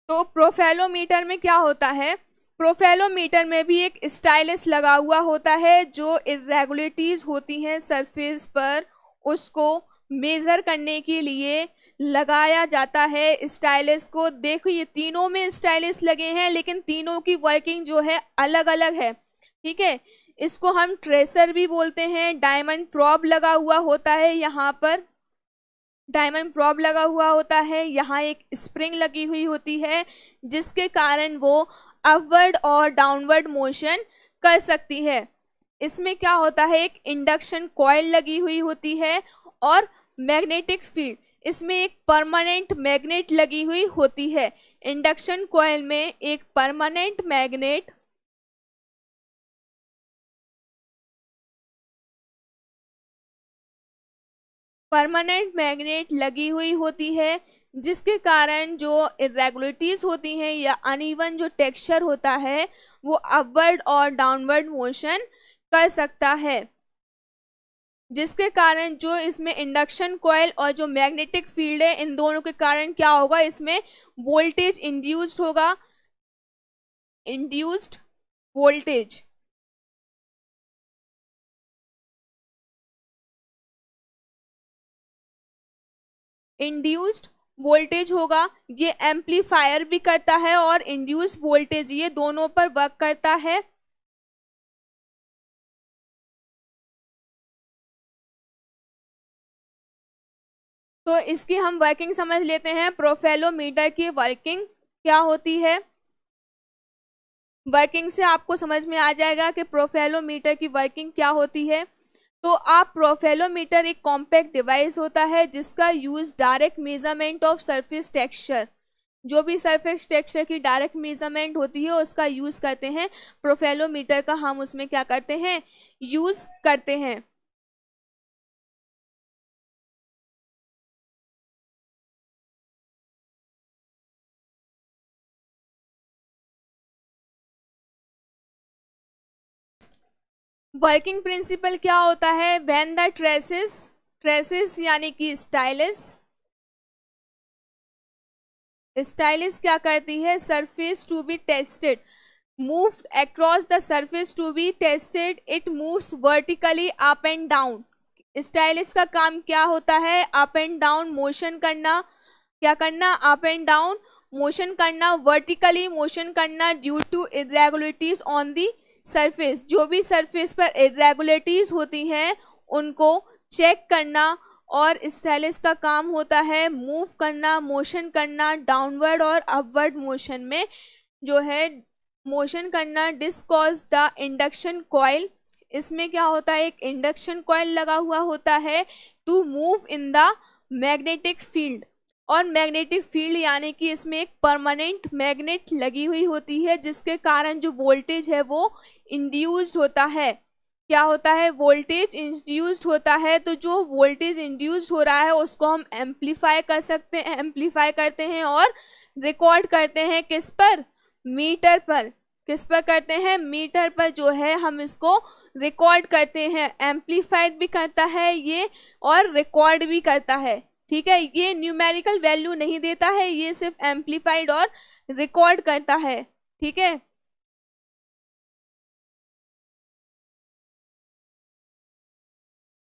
तो प्रोफेलोमीटर में क्या होता है प्रोफेलोमीटर में भी एक स्टाइलस लगा हुआ होता है जो इरेगुलेटिज होती हैं सरफेस पर उसको मेज़र करने के लिए लगाया जाता है स्टाइलस को देखो ये तीनों में स्टाइलस लगे हैं लेकिन तीनों की वर्किंग जो है अलग अलग है ठीक है इसको हम ट्रेसर भी बोलते हैं डायमंड प्रॉप लगा हुआ होता है यहाँ पर डायमंड प्रॉप लगा हुआ होता है यहाँ एक स्प्रिंग लगी हुई होती है जिसके कारण वो अपवर्ड और डाउनवर्ड मोशन कर सकती है इसमें क्या होता है एक इंडक्शन कॉयल लगी हुई होती है और मैग्नेटिक फील्ड इसमें एक परमानेंट मैग्नेट लगी हुई होती है इंडक्शन कॉयल में एक परमानेंट मैग्नेट परमानेंट मैग्नेट लगी हुई होती है जिसके कारण जो इरेगुलरिटीज़ होती हैं या अनइवन जो टेक्सचर होता है वो अपवर्ड और डाउनवर्ड मोशन कर सकता है जिसके कारण जो इसमें इंडक्शन कॉयल और जो मैग्नेटिक फील्ड है इन दोनों के कारण क्या होगा इसमें वोल्टेज इंड्यूस्ड होगा इंड्यूस्ड वोल्टेज इंड्यूस्ड वोल्टेज होगा ये एम्पलीफायर भी करता है और इंड्यूस वोल्टेज ये दोनों पर वर्क करता है तो इसकी हम वर्किंग समझ लेते हैं प्रोफेलोमीटर की वर्किंग क्या होती है वर्किंग से आपको समझ में आ जाएगा कि प्रोफेलोमीटर की वर्किंग क्या होती है तो आप प्रोफेलोमीटर एक कॉम्पैक्ट डिवाइस होता है जिसका use direct measurement of surface texture जो भी सरफेस टेक्सचर की डायरेक्ट मेज़रमेंट होती है उसका यूज़ करते हैं प्रोफेलोमीटर का हम उसमें क्या करते हैं यूज़ करते हैं वर्किंग प्रिंसिपल क्या होता है वैन द ट्रेसेस ट्रेसेस यानी कि स्टाइलिस स्टाइलिस क्या करती है surface to be tested move across the surface to be tested it moves vertically up and down stylus का काम क्या होता है अप एंड डाउन मोशन करना क्या करना अप एंड डाउन मोशन करना वर्टिकली मोशन करना due to irregularities on the surface जो भी सरफेस पर इरेगुलरिटीज़ होती हैं उनको चेक करना और स्टाइलिस का काम होता है मूव करना मोशन करना डाउनवर्ड और अपवर्ड मोशन में जो है मोशन करना डिसकॉज द इंडक्शन कॉयल इसमें क्या होता है एक इंडक्शन कॉयल लगा हुआ होता है to move in the magnetic field और मैग्नेटिक फील्ड यानी कि इसमें एक परमानेंट मैग्नेट लगी हुई होती है जिसके कारण जो वोल्टेज है वो इंड्यूस्ड होता है क्या होता है वोल्टेज इंड्यूस्ड होता है तो जो वोल्टेज इंड्यूस्ड हो रहा है उसको हम एम्पलीफाई कर सकते हैं एम्पलीफाई करते हैं और रिकॉर्ड करते हैं किस पर मीटर पर किस पर करते हैं मीटर पर जो है हम इसको रिकॉर्ड करते हैं एम्पलीफाइड भी करता है ये और रिकॉर्ड भी करता है ठीक है ये न्यूमेरिकल वैल्यू नहीं देता है ये सिर्फ एम्पलीफाइड और रिकॉर्ड करता है ठीक है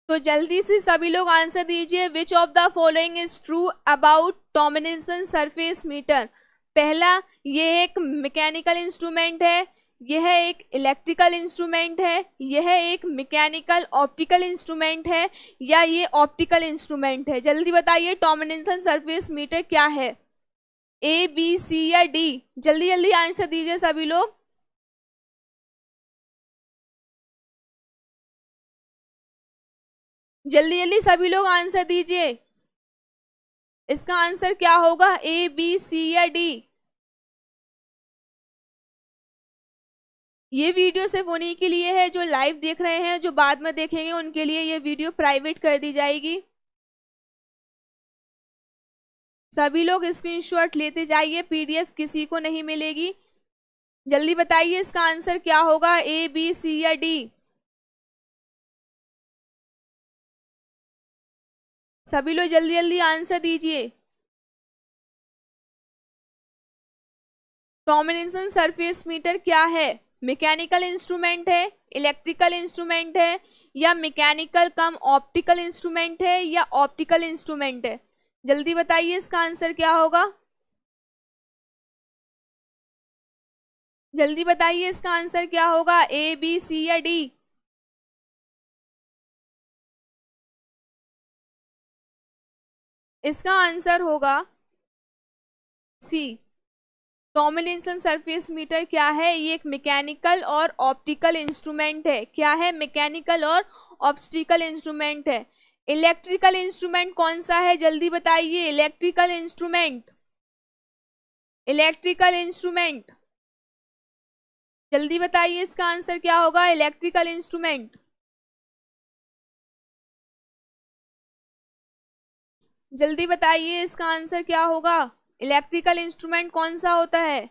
तो जल्दी से सभी लोग आंसर दीजिए which of the following is true about Tomlinson surface meter पहला ये एक मैकेनिकल इंस्ट्रूमेंट है यह एक इलेक्ट्रिकल इंस्ट्रूमेंट है यह एक मैकेनिकल ऑप्टिकल इंस्ट्रूमेंट है या ये ऑप्टिकल इंस्ट्रूमेंट है जल्दी बताइए टॉमिनेंसन सरफेस मीटर क्या है ए बी सी या डी जल्दी जल्दी आंसर दीजिए सभी लोग जल्दी जल्दी सभी लोग आंसर दीजिए इसका आंसर क्या होगा ए बी सी या डी ये वीडियो सिर्फ उन्हीं के लिए है जो लाइव देख रहे हैं जो बाद में देखेंगे उनके लिए ये वीडियो प्राइवेट कर दी जाएगी सभी लोग स्क्रीनशॉट लेते जाइए पीडीएफ किसी को नहीं मिलेगी जल्दी बताइए इसका आंसर क्या होगा ए बी सी या डी सभी लोग जल्दी जल्दी आंसर दीजिए कॉम्बिनेशन सरफेस मीटर क्या है मैकेनिकल इंस्ट्रूमेंट है इलेक्ट्रिकल इंस्ट्रूमेंट है या मैकेनिकल कम ऑप्टिकल इंस्ट्रूमेंट है या ऑप्टिकल इंस्ट्रूमेंट है जल्दी बताइए इसका आंसर क्या होगा जल्दी बताइए इसका आंसर क्या होगा ए बी सी या डी इसका आंसर होगा सी टॉमिलिंसन सरफेस मीटर क्या है ये एक मैकेनिकल और ऑप्टिकल इंस्ट्रूमेंट है क्या है मैकेनिकल और ऑप्टिकल इंस्ट्रूमेंट है इलेक्ट्रिकल इंस्ट्रूमेंट कौन सा है जल्दी बताइए इलेक्ट्रिकल इंस्ट्रूमेंट इलेक्ट्रिकल इंस्ट्रूमेंट जल्दी बताइए इसका आंसर क्या होगा इलेक्ट्रिकल इंस्ट्रूमेंट जल्दी बताइए इसका आंसर क्या होगा इलेक्ट्रिकल इंस्ट्रूमेंट कौन सा होता है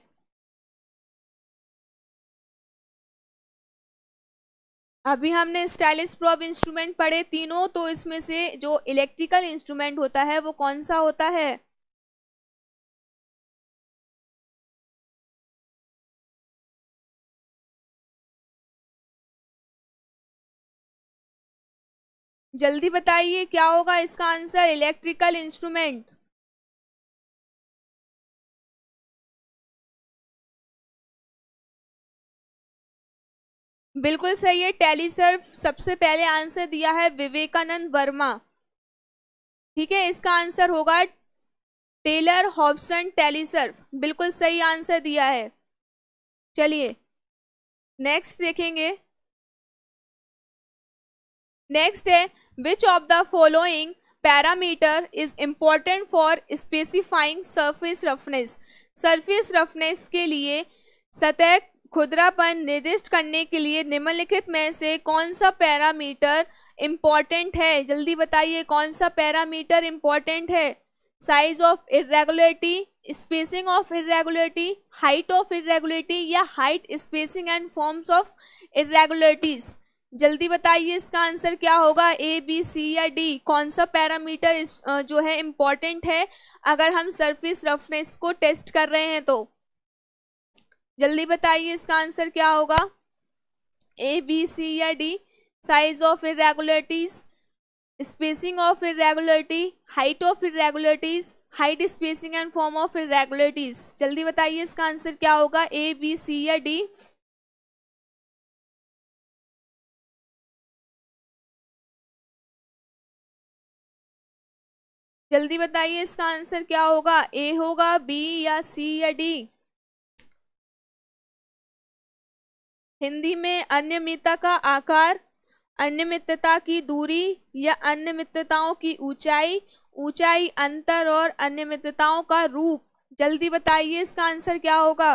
अभी हमने स्टाइलिस प्रॉब इंस्ट्रूमेंट पढ़े तीनों तो इसमें से जो इलेक्ट्रिकल इंस्ट्रूमेंट होता है वो कौन सा होता है जल्दी बताइए क्या होगा इसका आंसर इलेक्ट्रिकल इंस्ट्रूमेंट बिल्कुल सही है टेली सर सबसे पहले आंसर दिया है विवेकानंद वर्मा ठीक है इसका आंसर होगा टेलर हॉबसन टेलीसर्फ बिल्कुल सही आंसर दिया है चलिए नेक्स्ट देखेंगे नेक्स्ट है which of the following parameter is important for specifying surface roughness surface roughness के लिए सतह खुदरापन निर्दिष्ट करने के लिए निम्नलिखित में से कौन सा पैरामीटर इम्पॉर्टेंट है जल्दी बताइए कौन सा पैरामीटर इम्पॉर्टेंट है size of irregularity spacing of irregularity height of irregularity या height spacing and forms of irregularities जल्दी बताइए इसका आंसर क्या होगा ए बी सी या डी कौन सा पैरामीटर जो है इम्पॉर्टेंट है अगर हम सरफेस रफनेस को टेस्ट कर रहे हैं तो जल्दी बताइए इसका आंसर क्या होगा ए बी सी या D size of irregularities spacing of irregularity height of irregularities height spacing and form of irregularities जल्दी बताइए इसका आंसर क्या होगा ए बी सी या डी जल्दी बताइए इसका आंसर क्या होगा ए होगा बी या सी या डी हिंदी में अनियमितता का आकार अनियमितता की दूरी या अनियमितताओं की ऊंचाई ऊंचाई अंतर और अनियमितताओं का रूप जल्दी बताइए इसका आंसर क्या होगा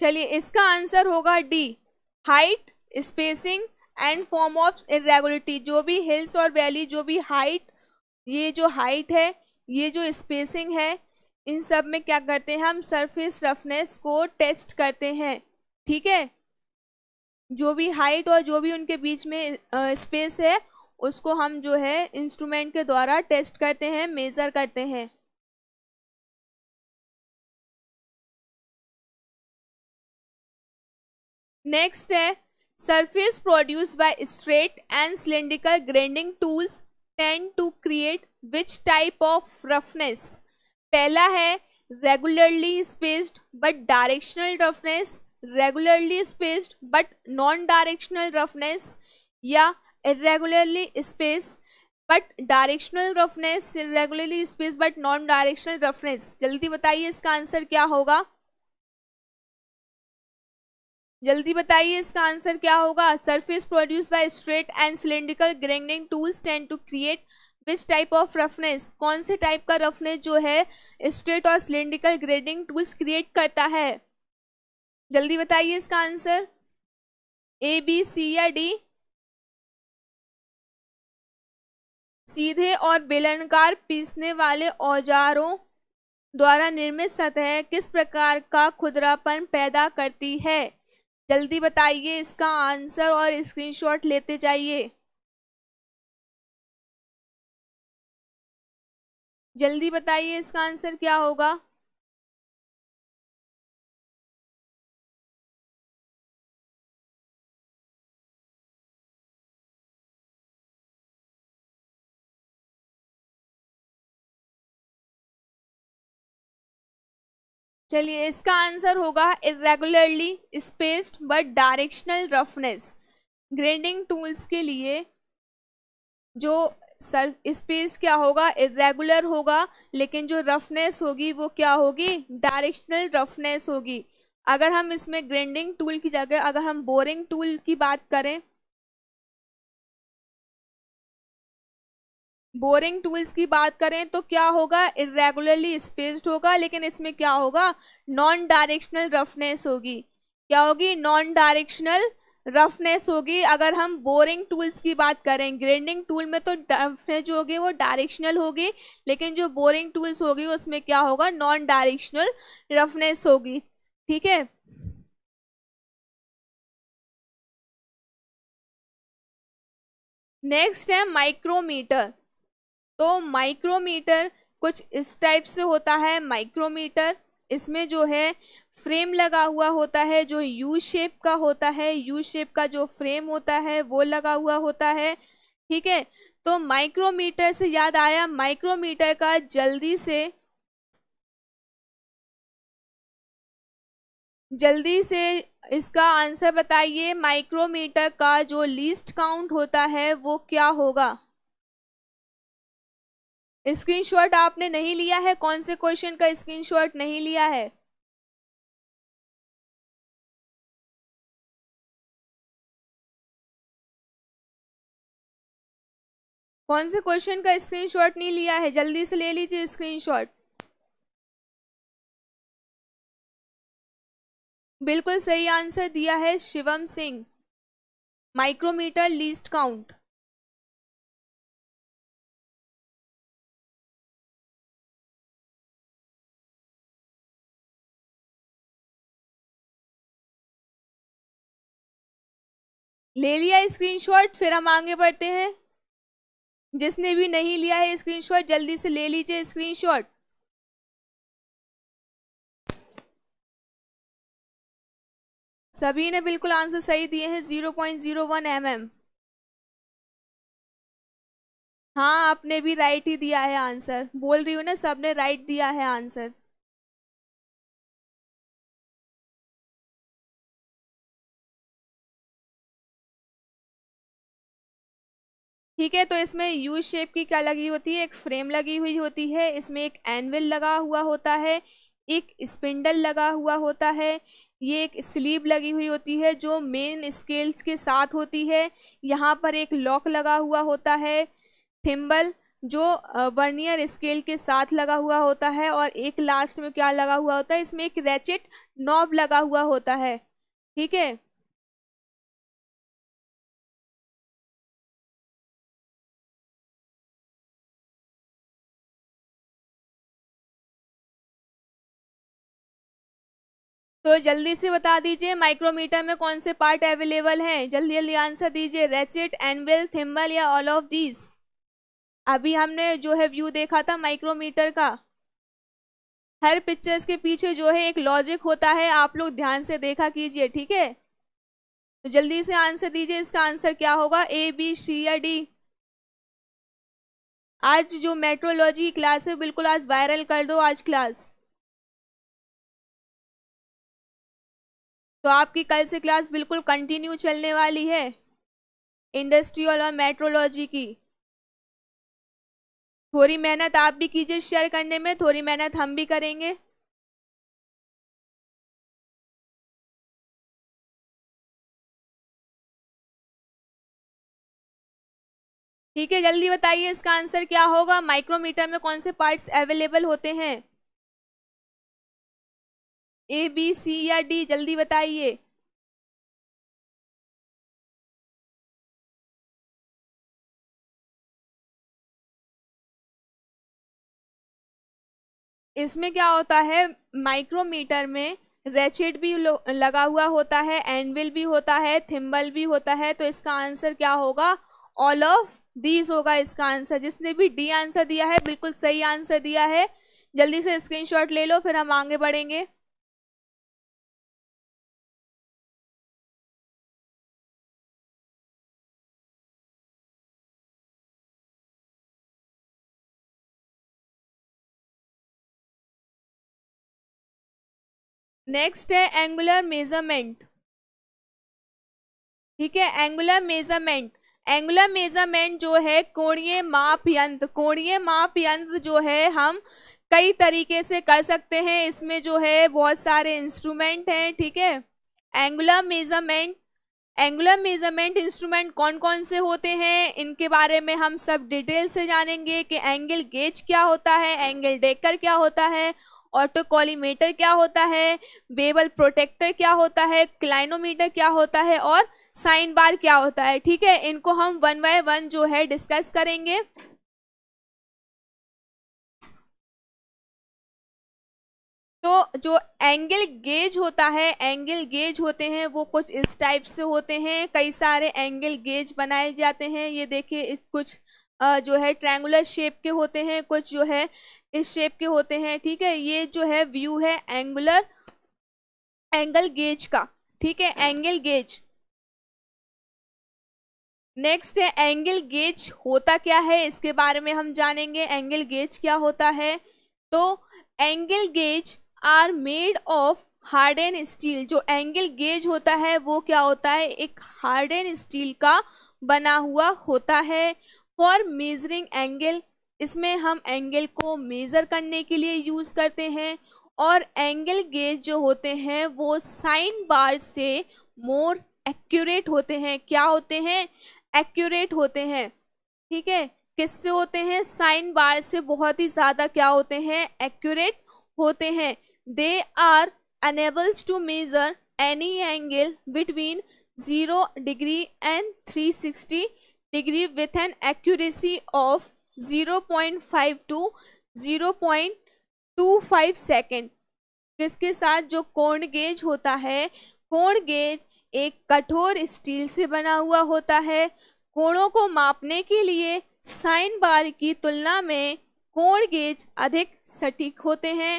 चलिए इसका आंसर होगा D height spacing and form of irregularity जो भी हिल्स और वैली जो भी हाइट ये जो हाइट है ये जो स्पेसिंग है इन सब में क्या करते हैं हम सरफेस रफनेस को टेस्ट करते हैं ठीक है जो भी हाइट और जो भी उनके बीच में स्पेस है उसको हम जो है इंस्ट्रूमेंट के द्वारा टेस्ट करते हैं मेज़र करते हैं नेक्स्ट है Surface produced by straight and cylindrical grinding tools tend to create which type of roughness? पहला है regularly spaced but directional roughness, regularly spaced but non-directional roughness या irregularly spaced but directional roughness regularly space but non directional roughness जल्दी बताइए इसका answer क्या होगा जल्दी बताइए इसका आंसर क्या होगा surface produce by straight and cylindrical grinding tools tend to create which type of roughness कौन से टाइप का रफनेस जो है स्ट्रेट और सिलेंड्रिकल ग्रेंडिंग टूल्स क्रिएट करता है जल्दी बताइए इसका आंसर ए बी सी या डी सीधे और बेलनकार पीसने वाले औजारों द्वारा निर्मित सतह किस प्रकार का खुदरापन पैदा करती है जल्दी बताइए इसका आंसर और स्क्रीनशॉट लेते जाइए जल्दी बताइए इसका आंसर क्या होगा चलिए इसका आंसर होगा irregularly spaced but directional roughness grinding tools के लिए जो सर स्पेस क्या होगा इरेगुलर होगा लेकिन जो रफनेस होगी वो क्या होगी डायरेक्शनल रफनेस होगी अगर हम इसमें ग्रेंडिंग टूल की जगह अगर हम बोरिंग टूल की बात करें बोरिंग टूल्स की बात करें तो क्या होगा इरेगुलरली स्पेस्ड होगा लेकिन इसमें क्या होगा नॉन डायरेक्शनल रफनेस होगी क्या होगी नॉन डायरेक्शनल रफनेस होगी अगर हम बोरिंग टूल्स की बात करें ग्रेडिंग टूल में तो रफनेस जो होगी वो डायरेक्शनल होगी लेकिन जो बोरिंग टूल्स होगी उसमें क्या होगा नॉन डायरेक्शनल रफनेस होगी ठीक है नेक्स्ट है माइक्रोमीटर तो माइक्रोमीटर कुछ इस टाइप से होता है माइक्रोमीटर इसमें जो है फ्रेम लगा हुआ होता है जो यू शेप का होता है यू शेप का जो फ्रेम होता है वो लगा हुआ होता है ठीक है तो माइक्रोमीटर से याद आया माइक्रोमीटर का जल्दी से जल्दी से इसका आंसर बताइए माइक्रोमीटर का जो लीस्ट काउंट होता है वो क्या होगा स्क्रीनशॉट आपने नहीं लिया है कौन से क्वेश्चन का स्क्रीनशॉट नहीं लिया है कौन से क्वेश्चन का स्क्रीनशॉट नहीं लिया है जल्दी से ले लीजिए स्क्रीनशॉट बिल्कुल सही आंसर दिया है Shivam Singh micrometer least count ले लिया स्क्रीनशॉट फिर हम आगे बढ़ते हैं जिसने भी नहीं लिया है स्क्रीनशॉट जल्दी से ले लीजिए स्क्रीनशॉट सभी ने बिल्कुल आंसर सही दिए हैं zero point zero one M M हाँ आपने भी राइट ही दिया है आंसर बोल रही हूँ ना सबने राइट दिया है आंसर ठीक है तो इसमें यू शेप की क्या लगी होती है एक फ्रेम लगी हुई होती है इसमें एक एनविल लगा हुआ होता है एक स्पिंडल लगा हुआ होता है ये एक स्लीव लगी हुई होती है जो मेन स्केल्स के साथ होती है यहाँ पर एक लॉक लगा हुआ होता है थिम्बल जो वर्नियर स्केल के साथ लगा हुआ होता है और एक लास्ट में क्या लगा हुआ होता है इसमें एक रैचेट नॉब लगा हुआ होता है ठीक है तो जल्दी से बता दीजिए माइक्रोमीटर में कौन से पार्ट अवेलेबल हैं जल्दी जल्दी आंसर दीजिए रेचिट एनविल थिम्बल या ऑल ऑफ दीज अभी हमने जो है व्यू देखा था माइक्रोमीटर का हर पिक्चर्स के पीछे जो है एक लॉजिक होता है आप लोग ध्यान से देखा कीजिए ठीक है तो जल्दी से आंसर दीजिए इसका आंसर क्या होगा ए बी सी या डी आज जो मेट्रोलॉजी क्लास है बिल्कुल आज वायरल कर दो आज क्लास तो आपकी कल से क्लास बिल्कुल कंटिन्यू चलने वाली है इंडस्ट्रियल और मेट्रोलॉजी की थोड़ी मेहनत आप भी कीजिए शेयर करने में थोड़ी मेहनत हम भी करेंगे ठीक है जल्दी बताइए इसका आंसर क्या होगा माइक्रोमीटर में कौन से पार्ट्स अवेलेबल होते हैं ए बी सी या डी जल्दी बताइए इसमें क्या होता है माइक्रोमीटर में रेचेट भी लगा हुआ होता है एंडविल भी होता है थिम्बल भी होता है तो इसका आंसर क्या होगा ऑल ऑफ दीज होगा इसका आंसर जिसने भी डी आंसर दिया है बिल्कुल सही आंसर दिया है जल्दी से स्क्रीनशॉट ले लो फिर हम आगे बढ़ेंगे नेक्स्ट है एंगुलर मेजरमेंट ठीक है एंगुलर मेजरमेंट एंगुलर मेजरमेंट जो है कोणीय माप यंत्र कोणीय माप यंत्र जो है हम कई तरीके से कर सकते हैं इसमें जो है बहुत सारे इंस्ट्रूमेंट हैं ठीक है angular measurement angular measurement instrument कौन कौन से होते हैं इनके बारे में हम सब डिटेल से जानेंगे कि एंगल गेज क्या होता है एंगल डेकर क्या होता है ऑटोकॉलीमेटर क्या होता है बेबल प्रोटेक्टर क्या होता है क्लाइनोमीटर क्या होता है और साइन बार क्या होता है ठीक है इनको हम वन बाय वन जो है डिस्कस करेंगे तो जो एंगल गेज होता है एंगल गेज होते हैं वो कुछ इस टाइप से होते हैं कई सारे एंगल गेज बनाए जाते हैं ये देखिए इस कुछ जो है ट्रैंगुलर शेप के होते हैं कुछ जो है इस शेप के होते हैं ठीक है ये जो है व्यू है एंगुलर एंगल गेज का ठीक है एंगल गेज नेक्स्ट है एंगल गेज होता क्या है इसके बारे में हम जानेंगे एंगल गेज क्या होता है तो angle gauge are made of hard and steel जो एंगल गेज होता है वो क्या होता है एक हार्ड एंड स्टील का बना हुआ होता है फॉर मेजरिंग एंगल इसमें हम एंगल को मेज़र करने के लिए यूज़ करते हैं और एंगल गेज जो होते हैं वो साइन बार से मोर एक्यूरेट होते हैं क्या होते हैं एक्यूरेट होते हैं ठीक है किससे होते हैं साइन बार से बहुत ही ज़्यादा क्या होते हैं एक्यूरेट होते हैं they are enables to measure any angle between zero degree and three sixty degree with an accuracy of zero point five to zero point two five second इसके साथ जो कोण गेज होता है कोण गेज एक कठोर स्टील से बना हुआ होता है कोणों को मापने के लिए साइन बार की तुलना में कोण गेज अधिक सटीक होते हैं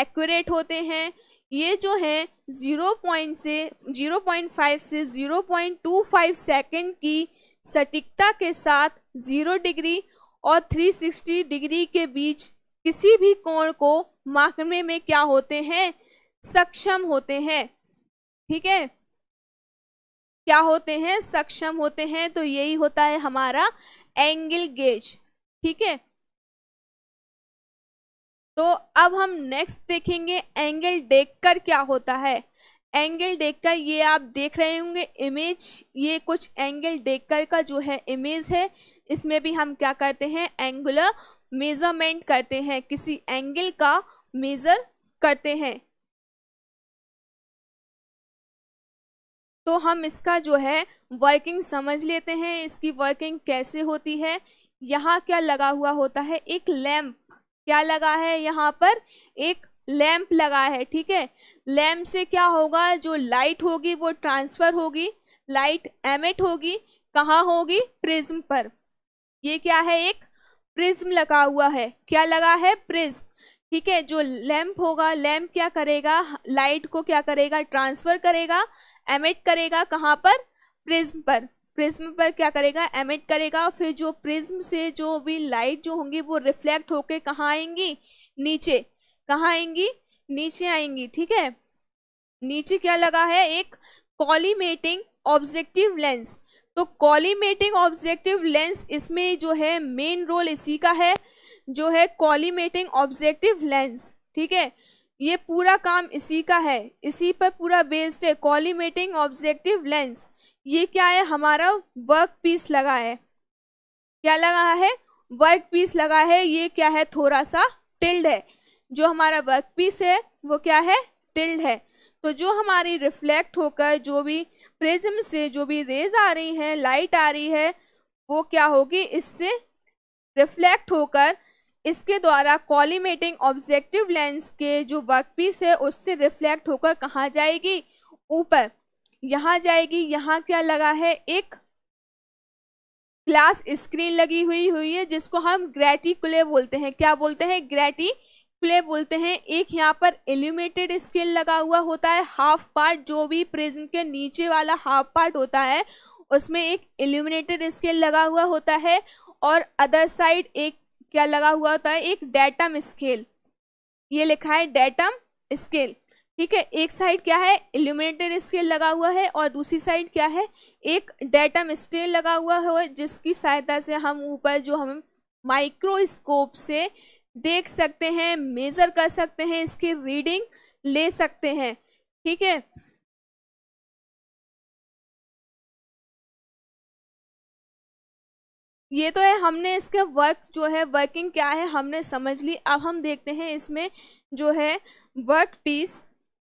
एक्यूरेट होते हैं ये जो है ज़ीरो पॉइंट से ज़ीरो पॉइंट फाइव से zero point two five second की सटीकता के साथ ज़ीरो डिग्री और 360 डिग्री के बीच किसी भी कोण को मापने में क्या होते हैं सक्षम होते हैं ठीक है क्या होते हैं सक्षम होते हैं तो यही होता है हमारा एंगल गेज ठीक है तो अब हम नेक्स्ट देखेंगे एंगल देखकर क्या होता है एंगल देखकर ये आप देख रहे होंगे इमेज ये कुछ एंगल देखकर का जो है इमेज है इसमें भी हम क्या करते हैं एंगुलर मेज़रमेंट करते हैं किसी एंगल का मेज़र करते हैं तो हम इसका जो है वर्किंग समझ लेते हैं इसकी वर्किंग कैसे होती है यहाँ क्या लगा हुआ होता है एक लैम्प क्या लगा है यहाँ पर एक लैम्प लगा है ठीक है लैम्प से क्या होगा जो लाइट होगी वो ट्रांसफ़र होगी लाइट एमिट होगी कहाँ होगी प्रिज्म पर ये क्या है एक प्रिज्म लगा हुआ है क्या लगा है प्रिज्म ठीक है जो लैम्प होगा लैम्प क्या करेगा लाइट को क्या करेगा ट्रांसफ़र करेगा एमिट करेगा कहाँ पर प्रिज्म पर प्रिज्म पर क्या करेगा एमिट करेगा फिर जो प्रिज्म से जो भी लाइट जो होंगी वो रिफ्लेक्ट होके कहाँ आएंगी नीचे कहाँ आएंगी नीचे आएंगी ठीक है नीचे क्या लगा है एक कॉलीमेटिंग ऑब्जेक्टिव लेंस तो कॉलीमेटिंग ऑब्जेक्टिव लेंस इसमें जो है मेन रोल इसी का है जो है कॉलीमेटिंग ऑब्जेक्टिव लेंस ठीक है ये पूरा काम इसी का है इसी पर पूरा बेस्ड है कॉलीमेटिंग ऑब्जेक्टिव लेंस ये क्या है हमारा वर्क पीस लगा है क्या लगा है वर्क पीस लगा है ये क्या है थोड़ा सा टिल्ड है जो हमारा वर्क पीस है वो क्या है टिल्ड है तो जो हमारी रिफ्लेक्ट होकर जो भी प्रिज्म से जो भी रेज आ रही हैं लाइट आ रही है वो क्या होगी इससे रिफ्लेक्ट होकर इसके द्वारा कॉलीमेटिंग ऑब्जेक्टिव लेंस के जो वर्क पीस है उससे रिफ्लेक्ट होकर कहाँ जाएगी ऊपर यहाँ जाएगी यहाँ क्या लगा है एक ग्लास स्क्रीन लगी हुई हुई है जिसको हम ग्रेटिकुले बोलते हैं क्या बोलते हैं ग्रेटी प्ले बोलते हैं एक यहाँ पर एल्यूमेटेड स्केल लगा हुआ होता है हाफ पार्ट जो भी प्रेजेंट के नीचे वाला हाफ पार्ट होता है उसमें एक एल्यूमिनेटेड स्केल लगा हुआ होता है और अदर साइड एक क्या लगा हुआ होता है एक डेटम स्केल ये लिखा है डेटम स्केल ठीक है एक साइड क्या है एल्यूमिनेटेड स्केल लगा हुआ है और दूसरी साइड क्या है एक डेटम स्केल लगा हुआ है जिसकी सहायता से हम ऊपर जो हम माइक्रोस्कोप से देख सकते हैं मेजर कर सकते हैं इसकी रीडिंग ले सकते हैं ठीक है ये तो है हमने इसके वर्क जो है वर्किंग क्या है हमने समझ ली अब हम देखते हैं इसमें जो है वर्क पीस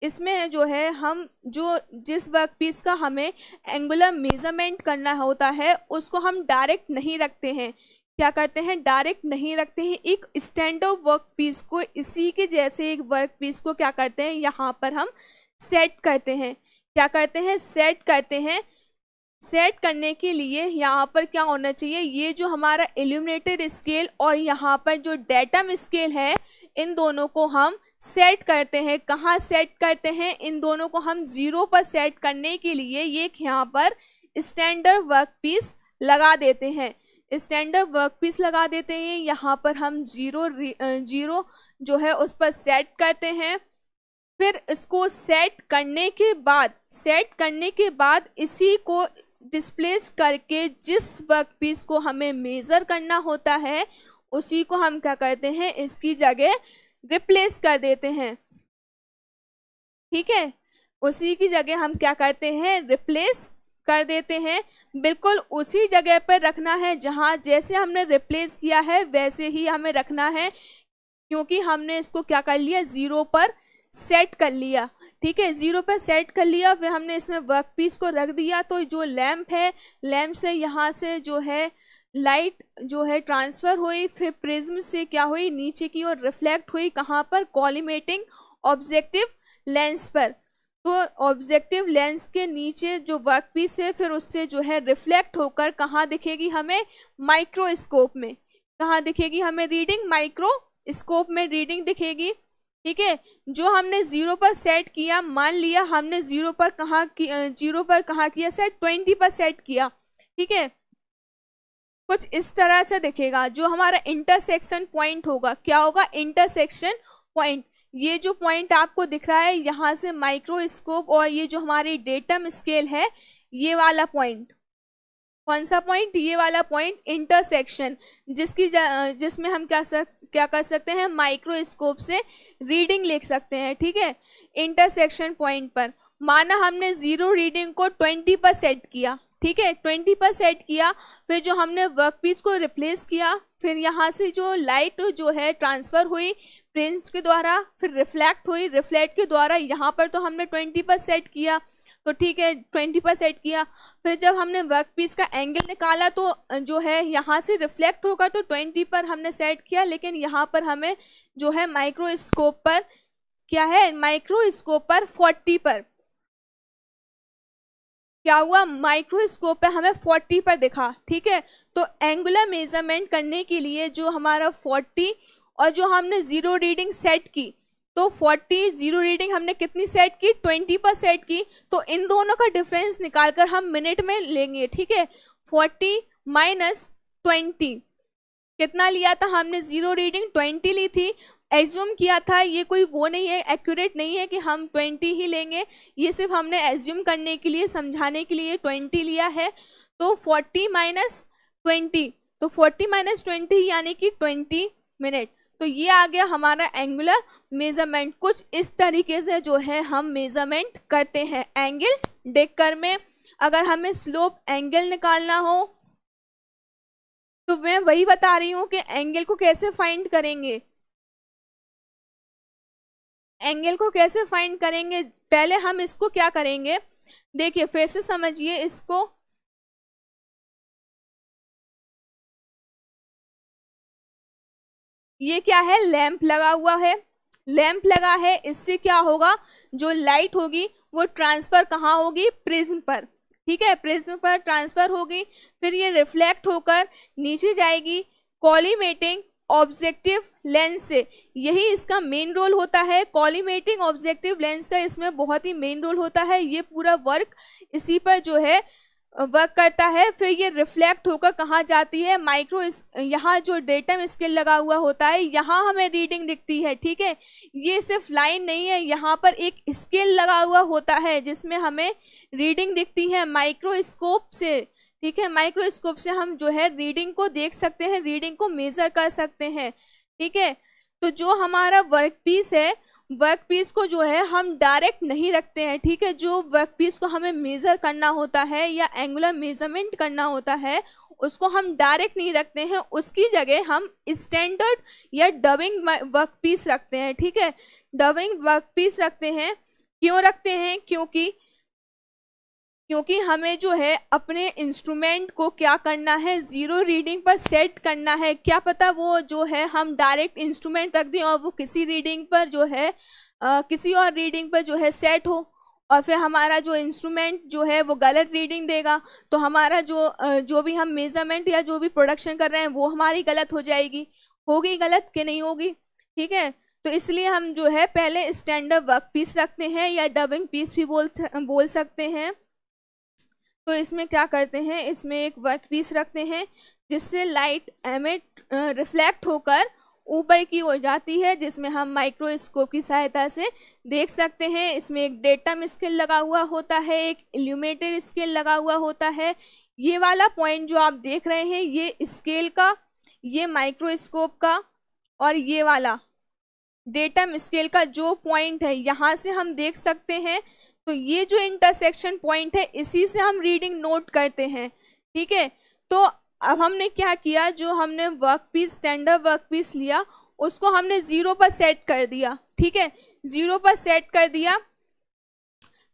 इसमें जो है हम जो जिस वर्क पीस का हमें एंगुलर मेज़रमेंट करना होता है उसको हम डायरेक्ट नहीं रखते हैं क्या करते हैं डायरेक्ट नहीं रखते हैं एक स्टैंड वर्क पीस को इसी के जैसे एक वर्क पीस को क्या करते हैं यहाँ पर हम सेट करते हैं क्या करते हैं सेट करते हैं सेट करने के लिए यहाँ पर क्या होना चाहिए ये जो हमारा एल्यूमिनेटर स्केल और यहाँ पर जो डेटम स्केल है इन दोनों को हम सेट करते हैं कहाँ सेट करते हैं इन दोनों को हम ज़ीरो पर सेट करने के लिए ये यहाँ पर स्टैंडर्ड वर्क पीस लगा देते हैं स्टैंडर्ड वर्क पीस लगा देते हैं यहाँ पर हम जीरो जीरो जो है उस पर सेट करते हैं फिर इसको सेट करने के बाद सेट करने के बाद इसी को डिस्प्लेस करके जिस वर्क पीस को हमें मेज़र करना होता है उसी को हम क्या करते हैं इसकी जगह रिप्लेस कर देते हैं ठीक है उसी की जगह हम क्या करते हैं रिप्लेस कर देते हैं बिल्कुल उसी जगह पर रखना है जहाँ जैसे हमने रिप्लेस किया है वैसे ही हमें रखना है क्योंकि हमने इसको क्या कर लिया ज़ीरो पर सेट कर लिया ठीक है ज़ीरो पर सेट कर लिया फिर हमने इसमें वर्क पीस को रख दिया तो जो लैम्प है लैम्प से यहाँ से जो है लाइट जो है ट्रांसफ़र हुई फिर प्रिज्म से क्या हुई नीचे की ओर रिफ्लेक्ट हुई कहाँ पर कॉलीमेटिंग ऑब्जेक्टिव लेंस पर तो ऑब्जेक्टिव लेंस के नीचे जो वर्क पीस है फिर उससे जो है रिफ्लेक्ट होकर कहाँ दिखेगी हमें माइक्रोस्कोप में कहाँ दिखेगी हमें रीडिंग माइक्रोस्कोप में रीडिंग दिखेगी ठीक है जो हमने ज़ीरो पर सेट किया मान लिया हमने ज़ीरो पर कहाँ जीरो पर कहाँ किया सेट ट्वेंटी पर सेट किया ठीक है कुछ इस तरह से दिखेगा जो हमारा इंटरसेक्शन पॉइंट होगा क्या होगा इंटरसेक्शन पॉइंट ये जो पॉइंट आपको दिख रहा है यहाँ से माइक्रोस्कोप और ये जो हमारी डेटम स्केल है ये वाला पॉइंट कौन सा पॉइंट ये वाला पॉइंट इंटरसेक्शन जिसकी जिसमें हम क्या सक क्या कर सकते हैं माइक्रोस्कोप से रीडिंग लिख सकते हैं ठीक है इंटरसेक्शन पॉइंट पर माना हमने ज़ीरो रीडिंग को ट्वेंटी पर सेट किया ठीक है ट्वेंटी पर सेट किया फिर जो हमने वर्क पीस को रिप्लेस किया फिर यहाँ से जो लाइट जो है ट्रांसफ़र हुई प्रिंस के द्वारा फिर रिफ्लेक्ट हुई रिफ्लेक्ट के द्वारा यहाँ पर तो हमने ट्वेंटी पर सेट किया तो ठीक है ट्वेंटी पर सेट किया फिर जब हमने वर्क पीस का एंगल निकाला तो जो है यहाँ से रिफ्लेक्ट होगा तो ट्वेंटी पर हमने सेट किया लेकिन यहाँ पर हमें जो है माइक्रोस्कोप पर क्या है माइक्रोस्कोप पर फोर्टी पर क्या हुआ माइक्रोस्कोप पे हमें 40 पर दिखा ठीक है तो एंगुलर मेजरमेंट करने के लिए जो हमारा 40 और जो हमने ज़ीरो रीडिंग सेट की तो 40 ज़ीरो रीडिंग हमने कितनी सेट की 20 पर सेट की तो इन दोनों का डिफरेंस निकाल कर हम मिनट में लेंगे ठीक है 40 माइनस ट्वेंटी कितना लिया था हमने ज़ीरो रीडिंग 20 ली थी एज्यूम किया था ये कोई वो नहीं है एक्यूरेट नहीं है कि हम ट्वेंटी ही लेंगे ये सिर्फ हमने एज्यूम करने के लिए समझाने के लिए ट्वेंटी लिया है तो फोर्टी माइनस ट्वेंटी तो फोर्टी माइनस ट्वेंटी यानी कि ट्वेंटी मिनट तो ये आ गया हमारा एंगुलर मेज़रमेंट कुछ इस तरीके से जो है हम मेज़रमेंट करते हैं एंगल डेकर में अगर हमें स्लोप एंगल निकालना हो तो मैं वही बता रही हूँ कि एंगल को कैसे फाइंड करेंगे एंगल को कैसे फाइंड करेंगे पहले हम इसको क्या करेंगे देखिए फिर से समझिए इसको ये क्या है लैंप लगा हुआ है लैंप लगा है इससे क्या होगा जो लाइट होगी वो ट्रांसफ़र कहाँ होगी प्रिज्म पर ठीक है प्रिज्म पर ट्रांसफ़र होगी फिर ये रिफ्लेक्ट होकर नीचे जाएगी कॉलीमेटिंग ऑब्जेक्टिव लेंस से यही इसका मेन रोल होता है कॉलीमेटिंग ऑब्जेक्टिव लेंस का इसमें बहुत ही मेन रोल होता है ये पूरा वर्क इसी पर जो है वर्क करता है फिर ये रिफ्लेक्ट होकर कहाँ जाती है माइक्रो यहाँ जो डेटम स्केल लगा हुआ होता है यहाँ हमें रीडिंग दिखती है ठीक है ये सिर्फ लाइन नहीं है यहाँ पर एक स्केल लगा हुआ होता है जिसमें हमें रीडिंग दिखती है माइक्रोस्कोप से ठीक है माइक्रोस्कोप से हम जो है रीडिंग को देख सकते हैं रीडिंग को मेज़र कर सकते हैं ठीक है तो जो हमारा वर्क पीस है वर्क पीस को जो है हम डायरेक्ट नहीं रखते हैं ठीक है जो वर्क पीस को हमें मेज़र करना होता है या एंगुलर मेजरमेंट करना होता है उसको हम डायरेक्ट नहीं रखते हैं उसकी जगह हम स्टैंडर्ड या डबिंग वर्क पीस रखते हैं ठीक है डबिंग वर्क पीस रखते हैं क्यों रखते हैं क्योंकि क्योंकि हमें जो है अपने इंस्ट्रूमेंट को क्या करना है ज़ीरो रीडिंग पर सेट करना है क्या पता वो जो है हम डायरेक्ट इंस्ट्रूमेंट रख दें और वो किसी रीडिंग पर जो है आ, किसी और रीडिंग पर जो है सेट हो और फिर हमारा जो इंस्ट्रूमेंट जो है वो गलत रीडिंग देगा तो हमारा जो जो भी हम मेज़रमेंट या जो भी प्रोडक्शन कर रहे हैं वो हमारी गलत हो जाएगी होगी गलत कि नहीं होगी ठीक है तो इसलिए हम जो है पहले स्टैंडर्ड वर्क पीस रखते हैं या डबिंग पीस भी बोल बोल सकते हैं तो इसमें क्या करते हैं इसमें एक वर्क पीस रखते हैं जिससे लाइट एमिट रिफ्लेक्ट होकर ऊपर की ओर जाती है जिसमें हम माइक्रोस्कोप की सहायता से देख सकते हैं इसमें एक डेटम स्केल लगा हुआ होता है एक एल्यूमेटेड स्केल लगा हुआ होता है ये वाला पॉइंट जो आप देख रहे हैं ये स्केल का ये माइक्रोस्कोप का और ये वाला डेटम स्केल का जो पॉइंट है यहाँ से हम देख सकते हैं तो ये जो इंटरसेक्शन पॉइंट है इसी से हम रीडिंग नोट करते हैं ठीक है तो अब हमने क्या किया जो हमने work piece standard work piece लिया उसको हमने ज़ीरो पर सेट कर दिया ठीक है ज़ीरो पर सेट कर दिया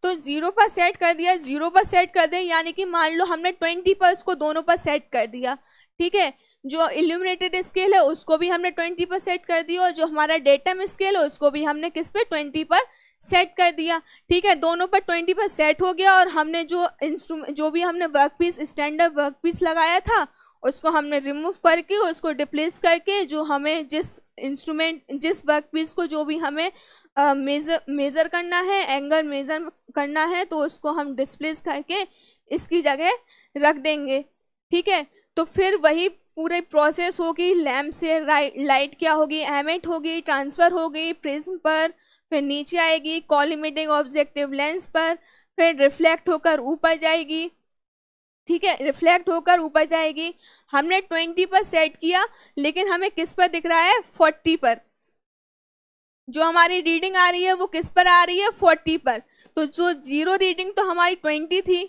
तो ज़ीरो पर सेट कर दिया ज़ीरो पर सेट कर दें यानी कि मान लो हमने ट्वेंटी पर उसको दोनों पर सेट कर दिया ठीक है जो इल्यूमिनेटेड स्केल है उसको भी हमने ट्वेंटी पर सेट कर दिया और जो हमारा डेटम स्केल है उसको भी हमने किस पे ट्वेंटी पर सेट कर दिया ठीक है दोनों पर ट्वेंटी पर सेट हो गया और हमने जो इंस्ट्रूमेंट जो भी हमने work piece standard work piece लगाया था उसको हमने रिमूव करके उसको डिप्लेस करके जो हमें जिस इंस्ट्रूमेंट जिस वर्क पीस को जो भी हमें मेज़र मेज़र करना है एंगल मेज़र करना है तो उसको हम डिस्प्लेस करके इसकी जगह रख देंगे ठीक है तो फिर वही पूरे प्रोसेस होगी लैम्प से लाइट क्या होगी एमेट होगी ट्रांसफ़र होगी प्रिज्म पर फिर नीचे आएगी कॉलिमिटिंग ऑब्जेक्टिव लेंस पर फिर रिफ्लेक्ट होकर ऊपर जाएगी ठीक है रिफ्लेक्ट होकर ऊपर जाएगी हमने ट्वेंटी पर सेट किया लेकिन हमें किस पर दिख रहा है फोर्टी पर जो हमारी रीडिंग आ रही है वो किस पर आ रही है फोर्टी पर तो जो जीरो रीडिंग तो हमारी ट्वेंटी थी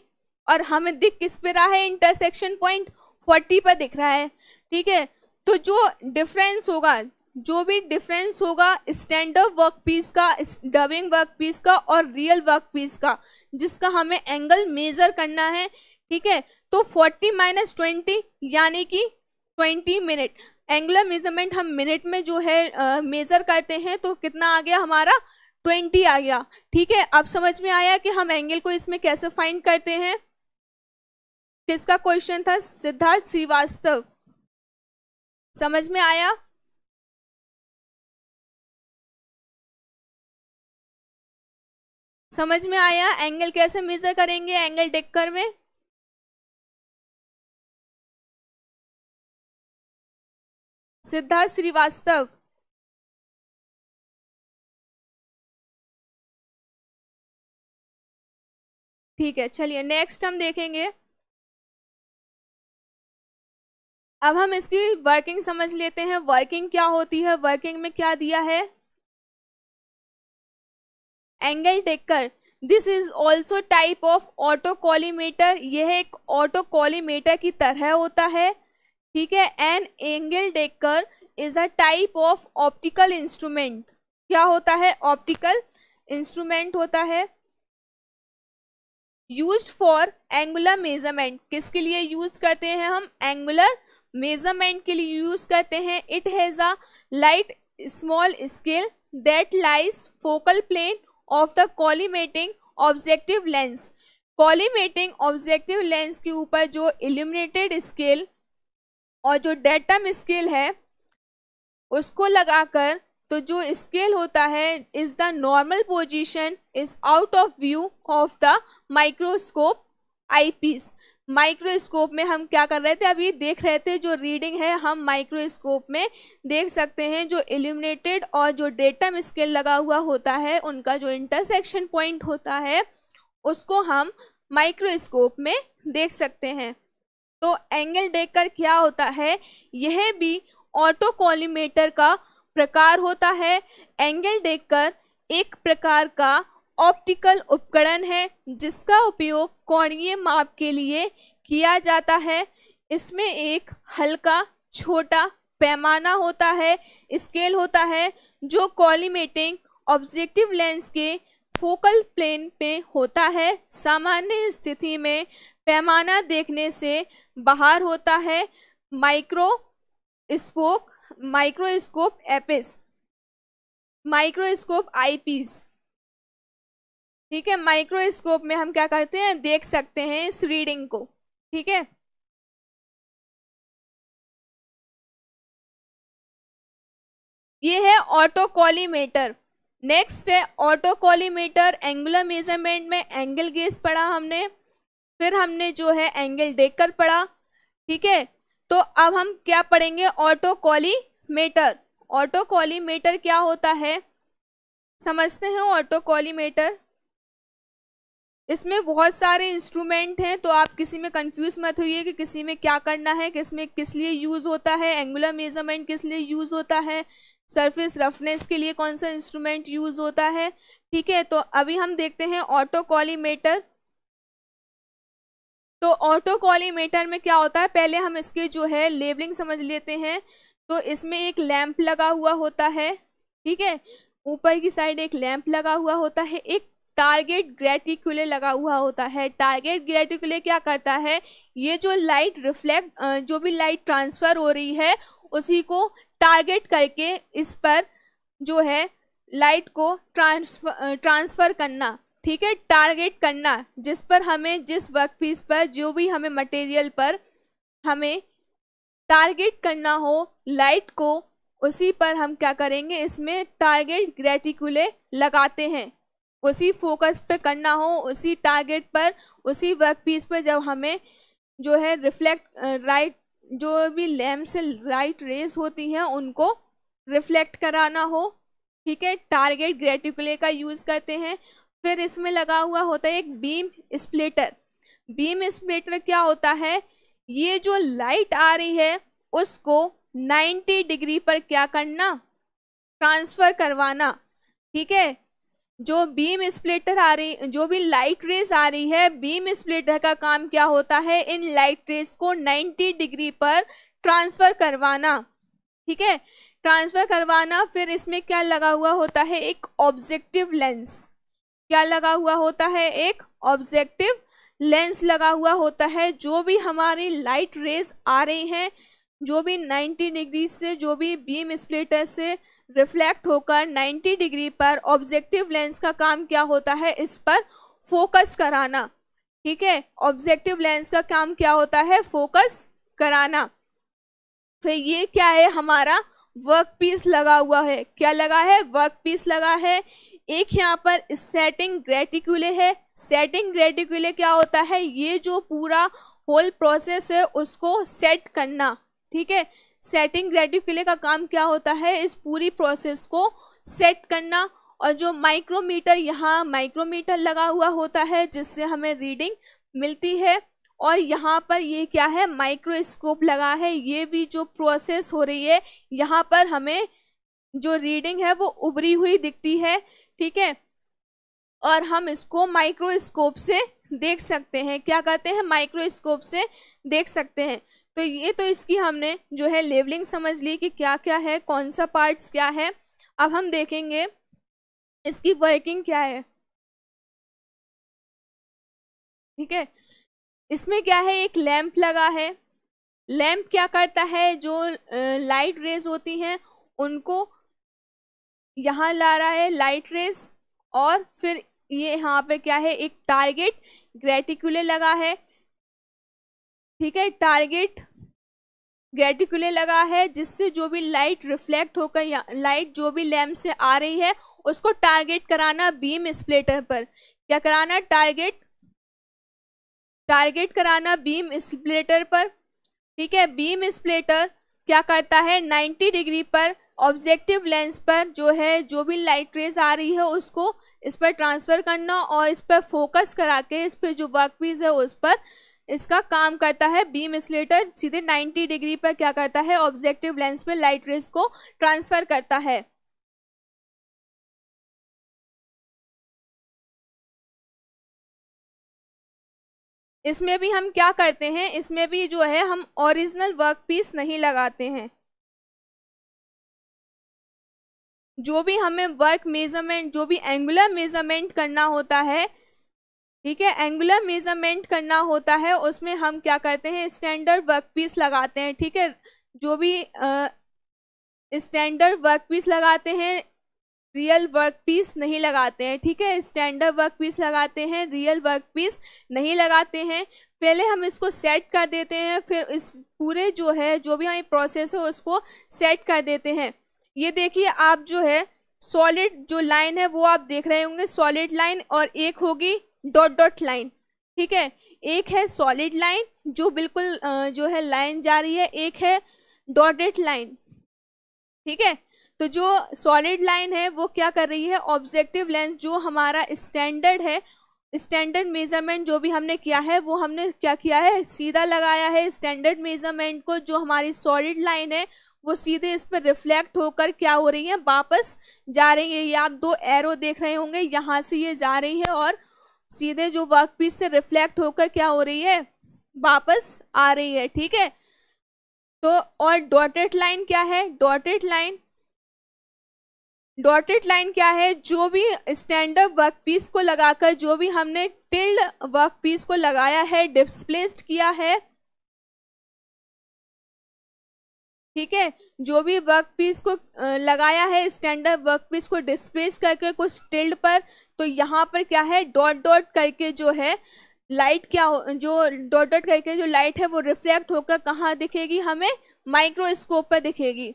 और हमें दिख किस पर रहा है इंटरसेक्शन पॉइंट फोर्टी पर दिख रहा है ठीक है तो जो डिफरेंस होगा जो भी डिफरेंस होगा स्टैंडर्ड वर्क पीस का डबिंग वर्क पीस का और रियल वर्क पीस का जिसका हमें एंगल मेजर करना है ठीक है तो 40 माइनस ट्वेंटी यानी कि 20 मिनट एंगुलर मेजरमेंट हम मिनट में जो है मेज़र करते हैं तो कितना आ गया हमारा 20 आ गया ठीक है अब समझ में आया कि हम एंगल को इसमें कैसे फाइंड करते हैं किसका क्वेश्चन था सिद्धार्थ श्रीवास्तव समझ में आया समझ में आया एंगल कैसे मेजर करेंगे एंगल डेक्कर में सिद्धार्थ श्रीवास्तव ठीक है चलिए नेक्स्ट हम देखेंगे अब हम इसकी वर्किंग समझ लेते हैं वर्किंग क्या होती है वर्किंग में क्या दिया है angle taker this is also type of auto collimator यह एक ऑटो कॉलीमेटर की तरह होता है ठीक है an angle taker is a type of optical instrument क्या होता है ऑप्टिकल इंस्ट्रूमेंट होता है यूज फॉर एंगुलर मेजरमेंट किसके लिए यूज़ करते हैं हम एंगुलर मेजरमेंट के लिए यूज़ करते हैं it has a light small scale that lies focal plane of the collimating objective lens collimating objective lens के ऊपर जो इल्यूमिनेटेड स्केल और जो डेटम स्केल है उसको लगाकर तो जो स्केल होता है is the normal position is out of view of the microscope eyepiece microscope में हम क्या कर रहे थे अभी देख रहे थे जो रीडिंग है हम माइक्रोस्कोप में देख सकते हैं जो इल्यूमिनेटेड और जो डेटम स्केल लगा हुआ होता है उनका जो इंटरसेक्शन पॉइंट होता है उसको हम माइक्रोस्कोप में देख सकते हैं तो एंगल देखकर क्या होता है यह भी ऑटोकॉलीमेटर का प्रकार होता है एंगल देखकर एक प्रकार का ऑप्टिकल उपकरण है जिसका उपयोग कोणीय माप के लिए किया जाता है इसमें एक हल्का छोटा पैमाना होता है स्केल होता है जो कॉलीमेटिंग ऑब्जेक्टिव लेंस के फोकल प्लेन पे होता है सामान्य स्थिति में पैमाना देखने से बाहर होता है micro microscope eyepiece microscope eyepiece ठीक है माइक्रोस्कोप में हम क्या करते हैं देख सकते हैं इस रीडिंग को ठीक है ये है ऑटोकॉलीमेटर नेक्स्ट है ऑटोकॉलीमेटर एंगुलर मेजरमेंट में एंगल गेज पढ़ा हमने फिर हमने जो है एंगल देखकर पढ़ा ठीक है तो अब हम क्या पढ़ेंगे ऑटोकॉलीमेटर ऑटोकॉलीमेटर क्या होता है समझते हैं ऑटोकॉलीमेटर इसमें बहुत सारे इंस्ट्रूमेंट हैं तो आप किसी में कंफ्यूज मत होइए कि किसी में क्या करना है किस में किस लिए यूज़ होता है एंगुलर मेजरमेंट किस लिए यूज़ होता है सरफेस रफनेस के लिए कौन सा इंस्ट्रूमेंट यूज़ होता है ठीक है तो अभी हम देखते हैं ऑटो कॉलीमेटर तो ऑटो कॉलीमेटर में क्या होता है पहले हम इसके जो है लेबलिंग समझ लेते हैं तो इसमें एक लैंप लगा हुआ होता है ठीक है ऊपर की साइड एक लैंप लगा हुआ होता है एक टारगेट ग्रेटिकुले लगा हुआ होता है टारगेट ग्रेटिकुले क्या करता है ये जो लाइट रिफ्लेक्ट जो भी लाइट ट्रांसफ़र हो रही है उसी को टारगेट करके इस पर जो है लाइट को ट्रांसफर ट्रांसफ़र करना ठीक है टारगेट करना जिस पर हमें जिस वर्क पीस पर जो भी हमें मटेरियल पर हमें टारगेट करना हो लाइट को उसी पर हम क्या करेंगे इसमें टारगेट ग्रेटिकुले लगाते हैं उसी फोकस पे करना हो उसी टारगेट पर उसी वर्क पीस पर जब हमें जो है रिफ्लेक्ट राइट जो भी लैम्प से राइट रेस होती हैं उनको रिफ्लेक्ट कराना हो ठीक है टारगेट ग्रेटिकुले का यूज़ करते हैं फिर इसमें लगा हुआ होता है एक बीम स्प्लिटर बीम स्प्लिटर क्या होता है ये जो लाइट आ रही है उसको 90 डिग्री पर क्या करना ट्रांसफ़र करवाना ठीक है जो बीम स्प्लिटर आ रही जो भी लाइट रेस आ रही है बीम स्प्लिटर का काम क्या होता है इन लाइट रेस को 90 डिग्री पर ट्रांसफ़र करवाना ठीक है ट्रांसफ़र करवाना फिर इसमें क्या लगा हुआ होता है एक ऑब्जेक्टिव लेंस क्या लगा हुआ होता है एक ऑब्जेक्टिव लेंस लगा हुआ होता है जो भी हमारी लाइट रेस आ रही हैं जो भी 90 डिग्री से जो भी बीम स्प्लेटर से रिफ्लेक्ट होकर 90 डिग्री पर ऑब्जेक्टिव लेंस का काम क्या होता है इस पर फोकस कराना ठीक है ऑब्जेक्टिव लेंस का काम क्या होता है फोकस कराना फिर ये क्या है हमारा वर्क पीस लगा हुआ है क्या लगा है वर्क पीस लगा है एक यहाँ पर सेटिंग ग्रेटिकुले है सेटिंग ग्रेटिकुले क्या होता है ये जो पूरा होल प्रोसेस है उसको सेट करना ठीक है सेटिंग रेटिकुले का काम क्या होता है इस पूरी प्रोसेस को सेट करना और जो माइक्रोमीटर यहाँ माइक्रोमीटर लगा हुआ होता है जिससे हमें रीडिंग मिलती है और यहाँ पर ये क्या है माइक्रोस्कोप लगा है ये भी जो प्रोसेस हो रही है यहाँ पर हमें जो रीडिंग है वो उभरी हुई दिखती है ठीक है और हम इसको माइक्रोस्कोप से देख सकते हैं क्या कहते हैं माइक्रोस्कोप से देख सकते हैं तो ये तो इसकी हमने जो है लेवलिंग समझ ली कि क्या क्या है कौन सा पार्ट्स क्या है अब हम देखेंगे इसकी वर्किंग क्या है ठीक है इसमें क्या है एक लैंप लगा है लैंप क्या करता है जो लाइट रेज होती हैं उनको यहाँ ला रहा है लाइट रेज और फिर ये यहाँ पे क्या है एक टारगेट ग्रेटिकुले लगा है ठीक है टारगेट ग्रेटिकुले लगा है जिससे जो भी लाइट रिफ्लेक्ट होकर लाइट जो भी लैम्प से आ रही है उसको टारगेट कराना बीम स्प्लिटर पर क्या कराना टारगेट टारगेट कराना बीम स्प्लिटर पर ठीक है बीम स्प्लिटर क्या करता है 90 डिग्री पर ऑब्जेक्टिव लेंस पर जो है जो भी लाइट रेज आ रही है उसको इस पर ट्रांसफ़र करना और इस पर फोकस करा के इस पर जो वर्क पीस है उस पर इसका काम करता है बीम स्लेटर सीधे 90 डिग्री पर क्या करता है ऑब्जेक्टिव लेंस पे लाइट रेस को ट्रांसफर करता है इसमें भी हम क्या करते हैं इसमें भी जो है हम ओरिजिनल वर्क पीस नहीं लगाते हैं जो भी हमें वर्क मेजरमेंट जो भी एंगुलर मेजरमेंट करना होता है ठीक है एंगुलर मेजरमेंट करना होता है उसमें हम क्या करते हैं स्टैंडर्ड वर्क पीस लगाते हैं ठीक है जो भी स्टैंडर्ड वर्क पीस लगाते हैं रियल वर्क पीस नहीं लगाते हैं ठीक है स्टैंडर्ड वर्क पीस लगाते हैं रियल वर्क पीस नहीं लगाते हैं पहले हम इसको सेट कर देते हैं फिर इस पूरे जो है जो भी हमारी प्रोसेस है उसको सेट कर देते हैं ये देखिए आप जो है सॉलिड जो लाइन है वो आप देख रहे होंगे सॉलिड लाइन और एक होगी डॉट डॉट लाइन ठीक है एक है सॉलिड लाइन जो बिल्कुल जो है लाइन जा रही है एक है डॉटेड लाइन ठीक है तो जो सॉलिड लाइन है वो क्या कर रही है ऑब्जेक्टिव लेंस जो हमारा स्टैंडर्ड है स्टैंडर्ड मेज़रमेंट जो भी हमने किया है वो हमने क्या किया है सीधा लगाया है स्टैंडर्ड मेज़रमेंट को जो हमारी सॉलिड लाइन है वो सीधे इस पर रिफ्लेक्ट होकर क्या हो रही है वापस जा रही है ये आप दो एरो देख रहे होंगे यहाँ से ये जा रही है और सीधे जो वर्क पीस से रिफ्लेक्ट होकर क्या हो रही है वापस आ रही है ठीक है तो और डॉटेड लाइन क्या है डॉटेड लाइन डॉटेड लाइन क्या है जो भी स्टैंडअप वर्क पीस को लगाकर जो भी हमने टिल्ड वर्क पीस को लगाया है डिस्प्लेस्ड किया है ठीक है जो भी वर्क पीस को लगाया है स्टैंडर्ड वर्क पीस को डिस्प्लेस करके कुछ टिल्ड पर तो यहाँ पर क्या है डॉट डॉट करके जो है लाइट क्या हो जो डॉट डॉट करके जो लाइट है वो रिफ्लेक्ट होकर कहाँ दिखेगी हमें माइक्रोस्कोप पर दिखेगी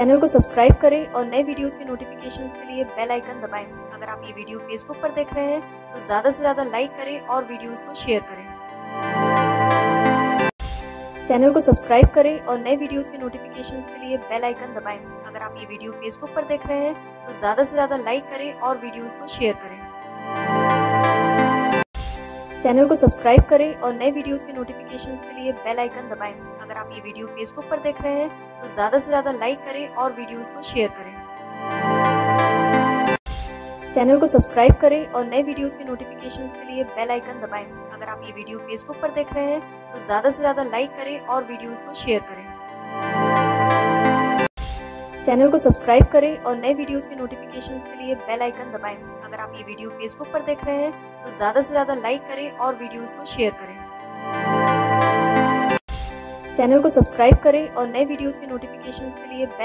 चैनल को सब्सक्राइब करें और नए वीडियोस के नोटिफिकेशन के लिए बेल आइकन दबाएं। अगर आप ये वीडियो फेसबुक पर देख रहे हैं तो ज़्यादा से ज़्यादा लाइक करें और वीडियोस को शेयर करें चैनल को सब्सक्राइब करें और नए वीडियोस के नोटिफिकेशन के लिए बेल आइकन दबाएं। अगर आप ये वीडियो फेसबुक पर देख रहे हैं तो ज़्यादा से ज़्यादा लाइक करें और वीडियोज़ को शेयर करें चैनल को सब्सक्राइब करें और नए वीडियोस के नोटिफिकेशन के लिए बेल आइकन दबाएं। अगर आप ये वीडियो फेसबुक पर देख रहे हैं तो ज़्यादा से ज़्यादा लाइक करें और वीडियोस को शेयर करें चैनल को सब्सक्राइब करें और नए वीडियोस के नोटिफिकेशन के लिए बेल आइकन दबाएं। अगर आप ये वीडियो फेसबुक पर देख रहे हैं तो ज़्यादा से ज़्यादा लाइक करें और वीडियोज़ को शेयर करें चैनल को सब्सक्राइब करें और नए वीडियोस के नोटिफिकेशन के लिए बेल आइकन दबाएं। अगर आप ये वीडियो फेसबुक पर देख रहे हैं तो ज़्यादा से ज़्यादा लाइक करें और वीडियोस को शेयर करें चैनल को सब्सक्राइब करें और नए वीडियोस के नोटिफिकेशन के लिए बेल